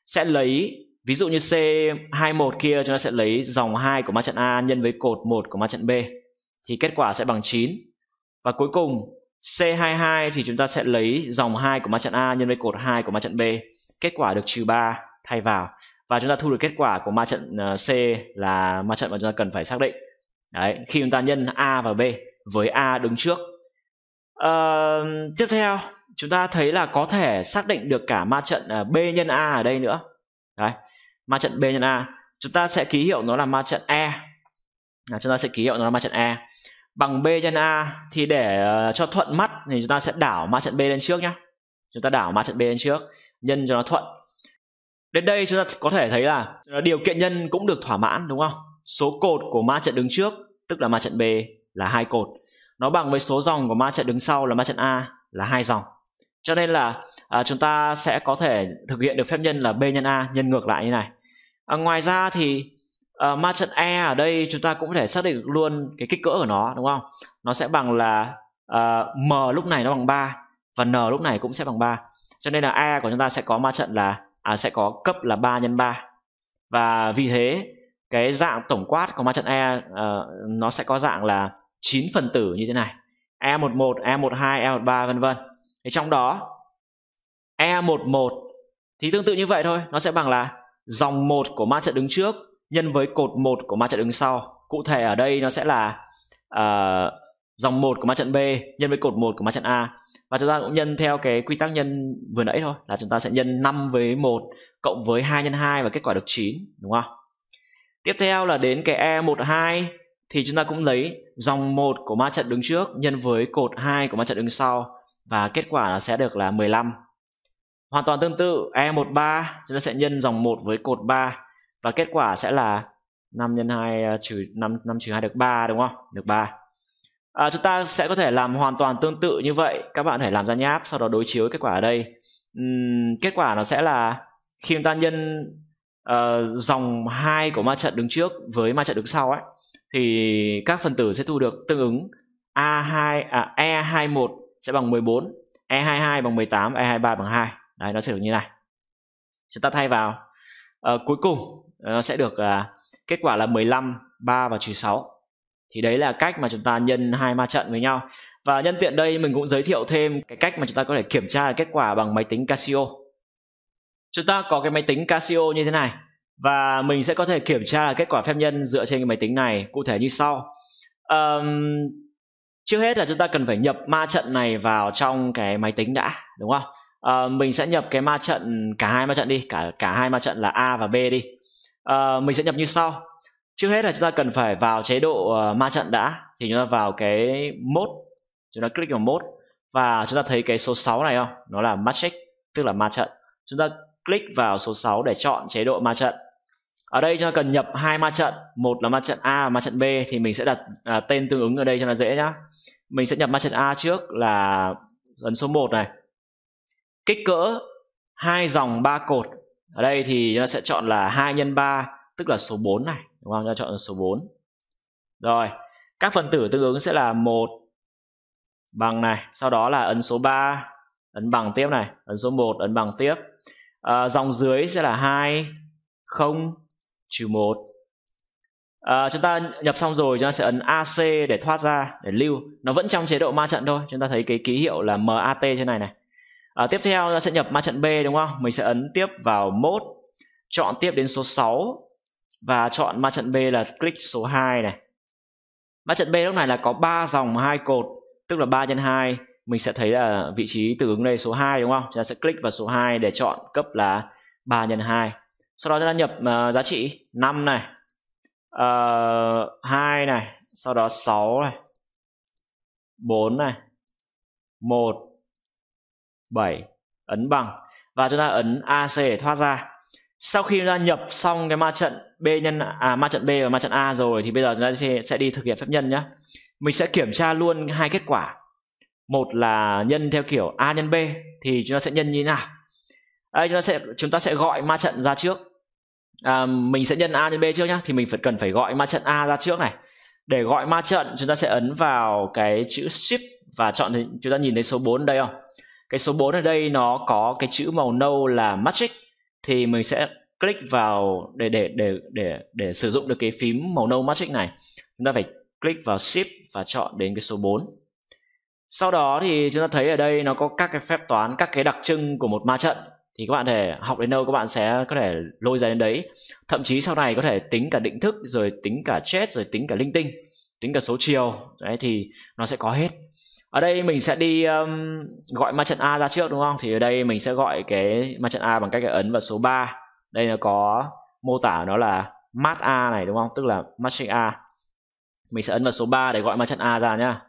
Sẽ lấy ví dụ như C21 kia chúng ta sẽ lấy dòng 2 của ma trận A nhân với cột 1 của ma trận B thì kết quả sẽ bằng 9. Và cuối cùng C22 thì chúng ta sẽ lấy dòng 2 của ma trận A nhân với cột 2 của ma trận B, kết quả được trừ 3 thay vào và chúng ta thu được kết quả của ma trận ờ, C là ma trận mà chúng ta cần phải xác định. Đấy, khi chúng ta nhân A và B với A đứng trước. À, tiếp theo, chúng ta thấy là có thể xác định được cả ma trận à, B nhân A ở đây nữa. Đấy, ma trận B nhân A. Chúng ta sẽ ký hiệu nó là ma trận E. À, chúng ta sẽ ký hiệu nó là ma trận E. Bằng B nhân A thì để ờ, cho thuận mắt thì chúng ta sẽ đảo ma trận B lên trước nhé. Chúng ta đảo ma trận B lên trước, nhân cho nó thuận. Đến đây chúng ta có thể thấy là điều kiện nhân cũng được thỏa mãn đúng không? số cột của ma trận đứng trước tức là ma trận B là hai cột nó bằng với số dòng của ma trận đứng sau là ma trận A là hai dòng cho nên là à, chúng ta sẽ có thể thực hiện được phép nhân là B nhân A nhân ngược lại như này à, ngoài ra thì à, ma trận E ở đây chúng ta cũng có thể xác định được luôn cái kích cỡ của nó đúng không nó sẽ bằng là à, M lúc này nó bằng 3 và N lúc này cũng sẽ bằng 3 cho nên là E của chúng ta sẽ có ma trận là à, sẽ có cấp là 3 nhân 3 và vì thế cái dạng tổng quát của ma trận E uh, nó sẽ có dạng là 9 phần tử như thế này E11, E12, E13 vân vân. Thì trong đó E11 thì tương tự như vậy thôi, nó sẽ bằng là dòng 1 của ma trận đứng trước nhân với cột 1 của ma trận đứng sau. Cụ thể ở đây nó sẽ là uh, dòng 1 của ma trận B nhân với cột 1 của ma trận A. Và chúng ta cũng nhân theo cái quy tắc nhân vừa nãy thôi là chúng ta sẽ nhân 5 với 1 cộng với 2 nhân 2 và kết quả được 9 đúng không? Tiếp theo là đến cái E12 thì chúng ta cũng lấy dòng 1 của ma trận đứng trước nhân với cột 2 của ma trận đứng sau và kết quả là sẽ được là 15. Hoàn toàn tương tự E13 chúng ta sẽ nhân dòng 1 với cột 3 và kết quả sẽ là 5 nhân 2 à, trừ 5 5 trừ 2 được 3 đúng không? Được 3. À, chúng ta sẽ có thể làm hoàn toàn tương tự như vậy. Các bạn hãy làm ra nháp sau đó đối chiếu kết quả ở đây. Uhm, kết quả nó sẽ là khi chúng ta nhân Ờ, dòng hai của ma trận đứng trước với ma trận đứng sau ấy thì các phần tử sẽ thu được tương ứng A2 à, E21 sẽ bằng 14, E22 bằng 18, E23 bằng 2. Đấy nó sẽ được như này. Chúng ta thay vào à, cuối cùng ờ, nó sẽ được à, kết quả là 15, 3 và trừ 6. Thì đấy là cách mà chúng ta nhân hai ma trận với nhau. Và nhân tiện đây mình cũng giới thiệu thêm cái cách mà chúng ta có thể kiểm tra kết quả bằng máy tính Casio chúng ta có cái máy tính Casio như thế này và mình sẽ có thể kiểm tra kết quả phép nhân dựa trên cái máy tính này cụ thể như sau um, trước hết là chúng ta cần phải nhập ma trận này vào trong cái máy tính đã đúng không uh, mình sẽ nhập cái ma trận cả hai ma trận đi cả cả hai ma trận là a và b đi uh, mình sẽ nhập như sau trước hết là chúng ta cần phải vào chế độ uh, ma trận đã thì chúng ta vào cái mode chúng ta click vào mode và chúng ta thấy cái số 6 này không nó là magic tức là ma trận chúng ta click vào số 6 để chọn chế độ ma trận ở đây cho cần nhập hai ma trận một là ma trận A và ma trận B thì mình sẽ đặt à, tên tương ứng ở đây cho nó dễ nhá mình sẽ nhập ma trận A trước là ấn số 1 này kích cỡ hai dòng ba cột ở đây thì nó sẽ chọn là 2 nhân 3 tức là số 4 này đúng không? Chúng ta chọn là số 4 rồi các phần tử tương ứng sẽ là một bằng này sau đó là ấn số 3 ấn bằng tiếp này ấn số 1 ấn bằng tiếp à, dòng dưới sẽ là 2 0 trừ 1 à, ờ, chúng ta nhập xong rồi chúng ta sẽ ấn AC để thoát ra để lưu nó vẫn trong chế độ ma trận thôi chúng ta thấy cái ký hiệu là MAT trên này này à, tiếp theo chúng ta sẽ nhập ma trận B đúng không mình sẽ ấn tiếp vào mode chọn tiếp đến số 6 và chọn ma trận B là click số 2 này ma trận B lúc này là có 3 dòng hai cột tức là 3 nhân 2 mình sẽ thấy là vị trí tương ứng đây số 2 đúng không chúng ta sẽ click vào số 2 để chọn cấp là 3 nhân 2 sau đó chúng ta nhập uh, giá trị 5 này uh, à, 2 này sau đó 6 này 4 này 1 7 ấn bằng và chúng ta ấn AC để thoát ra sau khi chúng ta nhập xong cái ma trận B nhân à ma trận B và ma trận A rồi thì bây giờ chúng ta sẽ, sẽ đi thực hiện phép nhân nhé mình sẽ kiểm tra luôn hai kết quả một là nhân theo kiểu a nhân b thì chúng ta sẽ nhân như thế nào đây chúng ta sẽ chúng ta sẽ gọi ma trận ra trước à, mình sẽ nhân a nhân b trước nhá thì mình phải cần phải gọi ma trận a ra trước này để gọi ma trận chúng ta sẽ ấn vào cái chữ shift và chọn chúng ta nhìn thấy số 4 đây không cái số 4 ở đây nó có cái chữ màu nâu là magic thì mình sẽ click vào để để để để để sử dụng được cái phím màu nâu magic này chúng ta phải click vào shift và chọn đến cái số 4 sau đó thì chúng ta thấy ở đây nó có các cái phép toán các cái đặc trưng của một ma trận thì các bạn thể học đến đâu các bạn sẽ có thể lôi ra đến đấy thậm chí sau này có thể tính cả định thức rồi tính cả chết rồi tính cả linh tinh tính cả số chiều đấy thì nó sẽ có hết ở đây mình sẽ đi um, gọi ma trận A ra trước đúng không thì ở đây mình sẽ gọi cái ma trận A bằng cách ấn vào số 3 đây nó có mô tả nó là mat A này đúng không tức là matching A mình sẽ ấn vào số 3 để gọi ma trận A ra nhá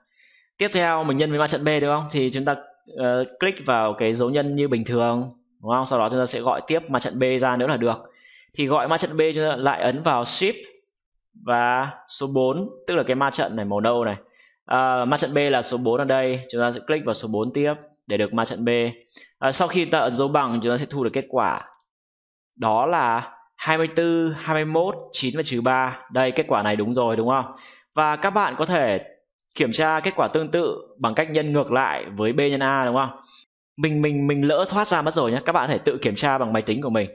tiếp theo mình nhân với ma trận b đúng không thì chúng ta uh, click vào cái dấu nhân như bình thường đúng không sau đó chúng ta sẽ gọi tiếp ma trận b ra nữa là được thì gọi ma trận b chúng ta lại ấn vào shift và số 4 tức là cái ma trận này màu nâu này à, ma trận b là số 4 ở đây chúng ta sẽ click vào số 4 tiếp để được ma trận b à, sau khi ta ấn dấu bằng chúng ta sẽ thu được kết quả đó là 24, 21, 9 và trừ 3 đây kết quả này đúng rồi đúng không và các bạn có thể kiểm tra kết quả tương tự bằng cách nhân ngược lại với b nhân a đúng không mình mình mình lỡ thoát ra mất rồi nhé các bạn hãy tự kiểm tra bằng máy tính của mình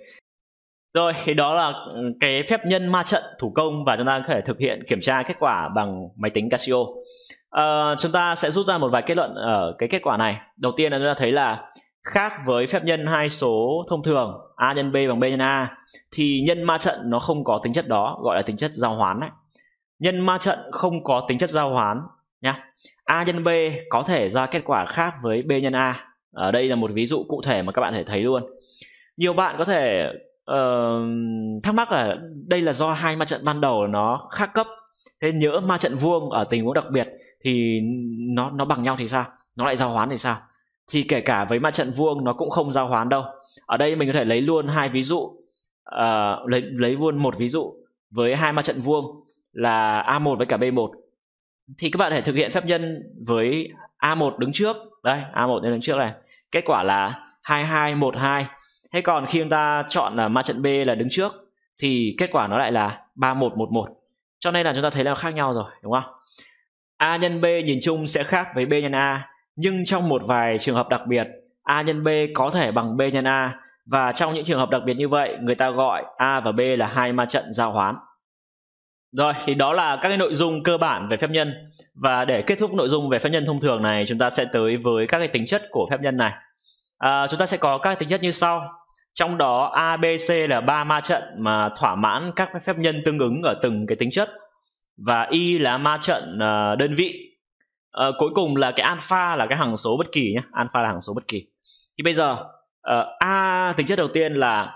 rồi thì đó là ừ, cái phép nhân ma trận thủ công và chúng ta có thể thực hiện kiểm tra kết quả bằng máy tính Casio à, chúng ta sẽ rút ra một vài kết luận ở cái kết quả này đầu tiên là chúng ta thấy là khác với phép nhân hai số thông thường a nhân b bằng b nhân a thì nhân ma trận nó không có tính chất đó gọi là tính chất giao hoán đấy nhân ma trận không có tính chất giao hoán nhá a nhân b có thể ra kết quả khác với b nhân a ở đây là một ví dụ cụ thể mà các bạn thể thấy luôn nhiều bạn có thể uh, thắc mắc là đây là do hai ma trận ban đầu nó khác cấp thế nhớ ma trận vuông ở tình huống đặc biệt thì nó nó bằng nhau thì sao nó lại giao hoán thì sao thì kể cả với ma trận vuông nó cũng không giao hoán đâu ở đây mình có thể lấy luôn hai ví dụ uh, lấy lấy luôn một ví dụ với hai ma trận vuông là a1 với cả b1 thì các bạn hãy thực hiện phép nhân với A1 đứng trước đây A1 đứng trước này kết quả là 2212 thế còn khi chúng ta chọn là ma trận B là đứng trước thì kết quả nó lại là 3111 cho nên là chúng ta thấy là khác nhau rồi đúng không A nhân B nhìn chung sẽ khác với B nhân A nhưng trong một vài trường hợp đặc biệt A nhân B có thể bằng B nhân A và trong những trường hợp đặc biệt như vậy người ta gọi A và B là hai ma trận giao hoán rồi, thì đó là các cái nội dung cơ bản về phép nhân. Và để kết thúc nội dung về phép nhân thông thường này, chúng ta sẽ tới với các cái tính chất của phép nhân này. À, chúng ta sẽ có các tính chất như sau. Trong đó A, B, C là ba ma trận mà thỏa mãn các phép nhân tương ứng ở từng cái tính chất. Và Y là ma trận à, đơn vị. À, cuối cùng là cái alpha là cái hằng số bất kỳ nhé. Alpha là hằng số bất kỳ. Thì bây giờ ờ, A tính chất đầu tiên là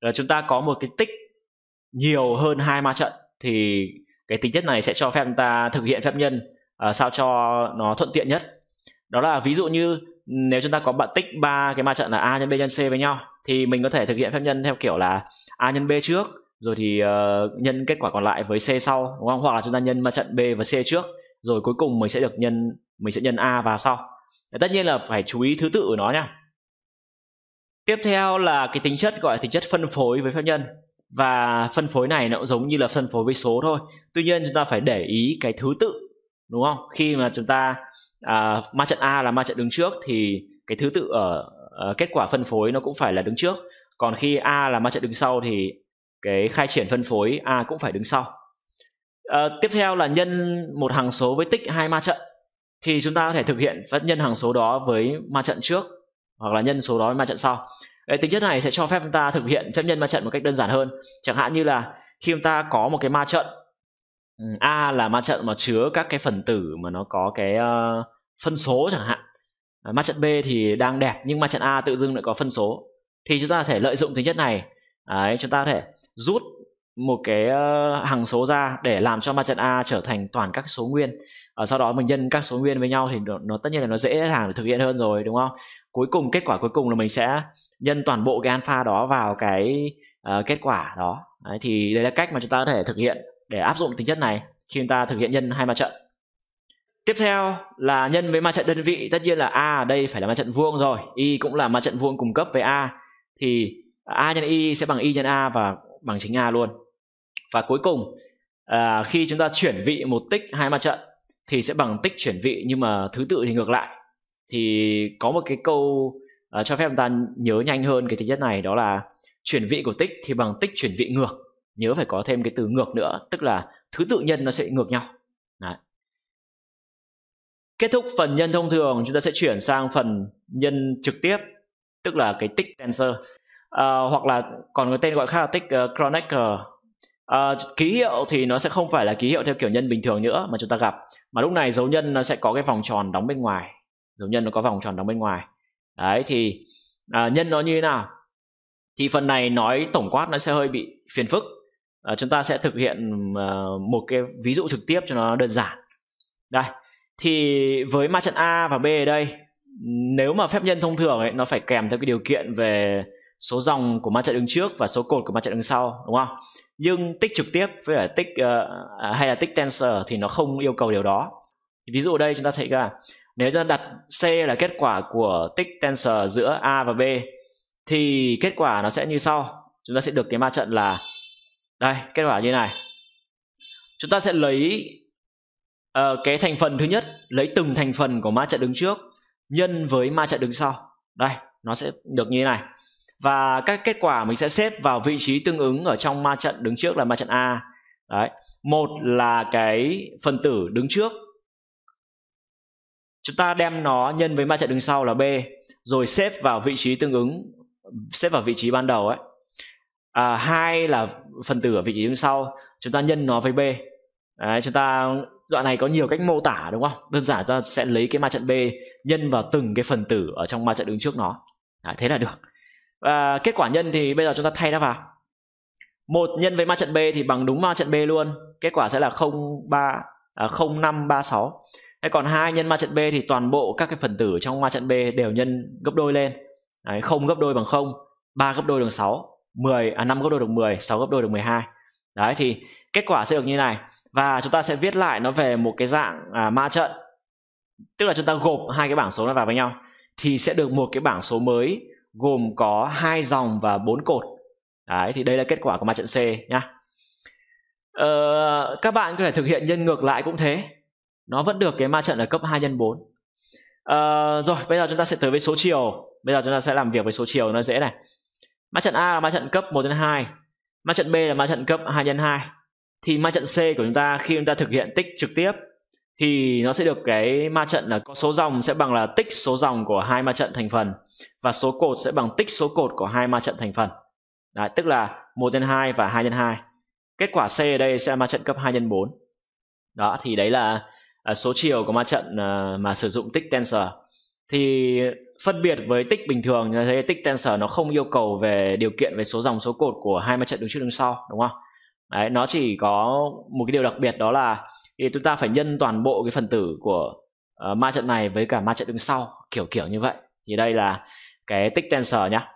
ờ, chúng ta có một cái tích nhiều hơn hai ma trận thì cái tính chất này sẽ cho phép chúng ta thực hiện phép nhân uh, sao cho nó thuận tiện nhất đó là ví dụ như nếu chúng ta có bạn tích ba cái ma trận là a nhân b nhân c với nhau thì mình có thể thực hiện phép nhân theo kiểu là a nhân b trước rồi thì uh, nhân kết quả còn lại với c sau đúng không hoặc là chúng ta nhân ma trận b và c trước rồi cuối cùng mình sẽ được nhân mình sẽ nhân a vào sau tất nhiên là phải chú ý thứ tự của nó nha. tiếp theo là cái tính chất gọi là tính chất phân phối với phép nhân và phân phối này nó cũng giống như là phân phối với số thôi tuy nhiên chúng ta phải để ý cái thứ tự đúng không khi mà chúng ta à, ma trận a là ma trận đứng trước thì cái thứ tự ở à, kết quả phân phối nó cũng phải là đứng trước còn khi a là ma trận đứng sau thì cái khai triển phân phối a cũng phải đứng sau à, tiếp theo là nhân một hằng số với tích hai ma trận thì chúng ta có thể thực hiện phát nhân hằng số đó với ma trận trước hoặc là nhân số đó với ma trận sau Đấy, tính chất này sẽ cho phép chúng ta thực hiện phép nhân ma trận một cách đơn giản hơn chẳng hạn như là khi chúng ta có một cái ma trận ừ, a là ma trận mà chứa các cái phần tử mà nó có cái uh, phân số chẳng hạn ờ, ma trận b thì đang đẹp nhưng ma trận a tự dưng lại có phân số thì chúng ta có thể lợi dụng tính chất này Đấy, chúng ta có thể rút một cái uh, ờ, hằng số ra để làm cho ma trận a trở thành toàn các số nguyên ở sau đó mình nhân các số nguyên với nhau thì nó, nó tất nhiên là nó dễ dàng để thực hiện hơn rồi đúng không cuối cùng kết quả cuối cùng là mình sẽ nhân toàn bộ cái alpha đó vào cái uh, kết quả đó đấy, thì đây là cách mà chúng ta có thể thực hiện để áp dụng tính chất này khi chúng ta thực hiện nhân hai ma trận tiếp theo là nhân với ma trận đơn vị tất nhiên là a ở đây phải là ma trận vuông rồi y cũng là ma trận vuông cung cấp với a thì a nhân y sẽ bằng y nhân a và bằng chính a luôn và cuối cùng à, khi chúng ta chuyển vị một tích hai ma trận thì sẽ bằng tích chuyển vị nhưng mà thứ tự thì ngược lại thì có một cái câu uh, cho phép chúng ta nhớ nhanh hơn cái tính chất này đó là chuyển vị của tích thì bằng tích chuyển vị ngược nhớ phải có thêm cái từ ngược nữa tức là thứ tự nhân nó sẽ ngược nhau Đấy. kết thúc phần nhân thông thường chúng ta sẽ chuyển sang phần nhân trực tiếp tức là cái tích tensor uh, hoặc là còn cái tên gọi khác là tích uh, ờ, Kronecker uh, ký hiệu thì nó sẽ không phải là ký hiệu theo kiểu nhân bình thường nữa mà chúng ta gặp mà lúc này dấu nhân nó sẽ có cái vòng tròn đóng bên ngoài dấu nhân nó có vòng tròn đóng bên ngoài đấy thì à, nhân nó như thế nào thì phần này nói tổng quát nó sẽ hơi bị phiền phức à, chúng ta sẽ thực hiện à, một cái ví dụ trực tiếp cho nó đơn giản đây thì với ma trận A và B ở đây nếu mà phép nhân thông thường ấy nó phải kèm theo cái điều kiện về số dòng của ma trận đứng trước và số cột của ma trận đứng sau đúng không nhưng tích trực tiếp với cả tích uh, hay là tích tensor thì nó không yêu cầu điều đó ví dụ ở đây chúng ta thấy là nếu ta đặt C là kết quả của tích tensor giữa A và B thì kết quả nó sẽ như sau chúng ta sẽ được cái ma trận là đây kết quả như này chúng ta sẽ lấy uh, cái thành phần thứ nhất lấy từng thành phần của ma trận đứng trước nhân với ma trận đứng sau đây nó sẽ được như thế này và các kết quả mình sẽ xếp vào vị trí tương ứng ở trong ma trận đứng trước là ma trận A đấy một là cái phần tử đứng trước chúng ta đem nó nhân với ma trận đứng sau là b rồi xếp vào vị trí tương ứng xếp vào vị trí ban đầu ấy à, hai là phần tử ở vị trí đứng sau chúng ta nhân nó với b Đấy, chúng ta đoạn này có nhiều cách mô tả đúng không đơn giản ta sẽ lấy cái ma trận b nhân vào từng cái phần tử ở trong ma trận đứng trước nó à, thế là được và kết quả nhân thì bây giờ chúng ta thay nó vào một nhân với ma trận b thì bằng đúng ma trận b luôn kết quả sẽ là không ba à, không năm ba sáu thế còn hai nhân ma trận b thì toàn bộ các cái phần tử trong ma trận b đều nhân gấp đôi lên đấy, không gấp đôi bằng không ba gấp đôi được sáu 10 à 5 gấp đôi được 10, 6 gấp đôi được 12. Đấy thì kết quả sẽ được như này và chúng ta sẽ viết lại nó về một cái dạng à, ma trận. Tức là chúng ta gộp hai cái bảng số nó vào với nhau thì sẽ được một cái bảng số mới gồm có hai dòng và bốn cột. Đấy thì đây là kết quả của ma trận C nhá. Ờ, các bạn có thể thực hiện nhân ngược lại cũng thế nó vẫn được cái ma trận ở cấp 2 nhân 4 à, ờ, rồi bây giờ chúng ta sẽ tới với số chiều bây giờ chúng ta sẽ làm việc với số chiều nó dễ này ma trận A là ma trận cấp 1 nhân 2 ma trận B là ma trận cấp 2 nhân 2 thì ma trận C của chúng ta khi chúng ta thực hiện tích trực tiếp thì nó sẽ được cái ma trận là có số dòng sẽ bằng là tích số dòng của hai ma trận thành phần và số cột sẽ bằng tích số cột của hai ma trận thành phần Đấy, tức là 1 nhân 2 và 2 nhân 2 kết quả C ở đây sẽ là ma trận cấp 2 nhân 4 đó thì đấy là à, số chiều của ma trận à, mà sử dụng tích tensor thì phân biệt với tích bình thường như thế tích tensor nó không yêu cầu về điều kiện về số dòng số cột của hai ma trận đứng trước đứng sau đúng không Đấy, nó chỉ có một cái điều đặc biệt đó là thì chúng ta phải nhân toàn bộ cái phần tử của uh, ma trận này với cả ma trận đứng sau kiểu kiểu như vậy thì đây là cái tích tensor nhá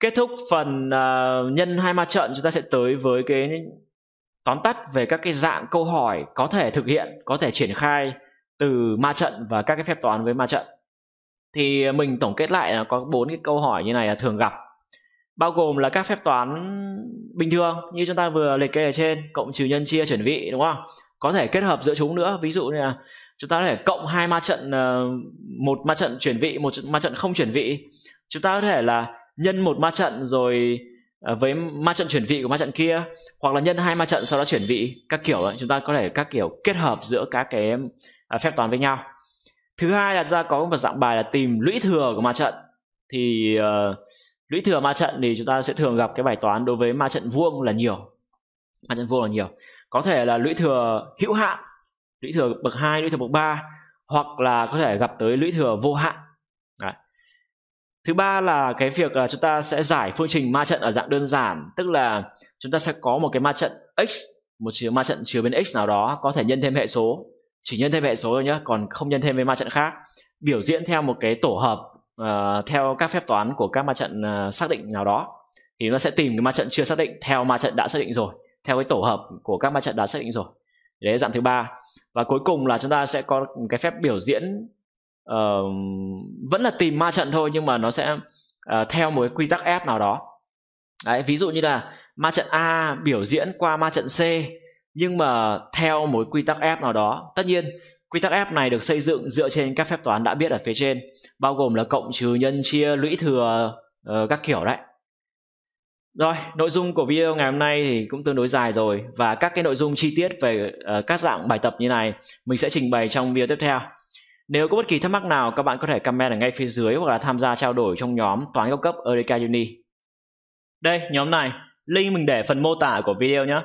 kết thúc phần uh, nhân hai ma trận chúng ta sẽ tới với cái tóm tắt về các cái dạng câu hỏi có thể thực hiện có thể triển khai từ ma trận và các cái phép toán với ma trận thì mình tổng kết lại là có bốn cái câu hỏi như này là thường gặp bao gồm là các phép toán bình thường như chúng ta vừa liệt kê ở trên cộng trừ nhân chia chuyển vị đúng không có thể kết hợp giữa chúng nữa ví dụ như là chúng ta có thể cộng hai ma trận ờ, một ma trận chuyển vị một ma trận không chuyển vị chúng ta có thể là nhân một ma trận rồi Ờ, với ma trận chuyển vị của ma trận kia hoặc là nhân hai ma trận sau đó chuyển vị các kiểu chúng ta có thể các kiểu kết hợp giữa các cái à, phép toán với nhau thứ hai là chúng ta có một dạng bài là tìm lũy thừa của ma trận thì uh, lũy thừa ma trận thì chúng ta sẽ thường gặp cái bài toán đối với ma trận vuông là nhiều ma trận vuông là nhiều có thể là lũy thừa hữu hạn lũy thừa bậc 2, lũy thừa bậc 3 hoặc là có thể gặp tới lũy thừa vô hạn thứ ba là cái việc uh, chúng ta sẽ giải phương trình ma trận ở dạng đơn giản tức là chúng ta sẽ có một cái ma trận x một chiều ma trận chiều bên x nào đó có thể nhân thêm hệ số chỉ nhân thêm hệ số thôi nhé còn không nhân thêm với ma trận khác biểu diễn theo một cái tổ hợp uh, theo các phép toán của các ma trận uh, xác định nào đó thì nó sẽ tìm cái ma trận chưa xác định theo ma trận đã xác định rồi theo cái tổ hợp của các ma trận đã xác định rồi đấy là dạng thứ ba và cuối cùng là chúng ta sẽ có cái phép biểu diễn uh, vẫn là tìm ma trận thôi nhưng mà nó sẽ uh, theo một cái quy tắc ép nào đó Đấy, ví dụ như là ma trận A biểu diễn qua ma trận C nhưng mà theo một quy tắc F nào đó. Tất nhiên, quy tắc F này được xây dựng dựa trên các phép toán đã biết ở phía trên, bao gồm là cộng trừ nhân chia lũy thừa uh, các kiểu đấy. Rồi, nội dung của video ngày hôm nay thì cũng tương đối dài rồi và các cái nội dung chi tiết về uh, các dạng bài tập như này mình sẽ trình bày trong video tiếp theo. Nếu có bất kỳ thắc mắc nào, các bạn có thể comment ở ngay phía dưới hoặc là tham gia trao đổi trong nhóm toán cao cấp Eureka Uni. Đây, nhóm này, link mình để phần mô tả của video nhé.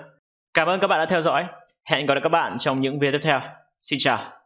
Cảm ơn các bạn đã theo dõi. Hẹn gặp lại các bạn trong những video tiếp theo. Xin chào.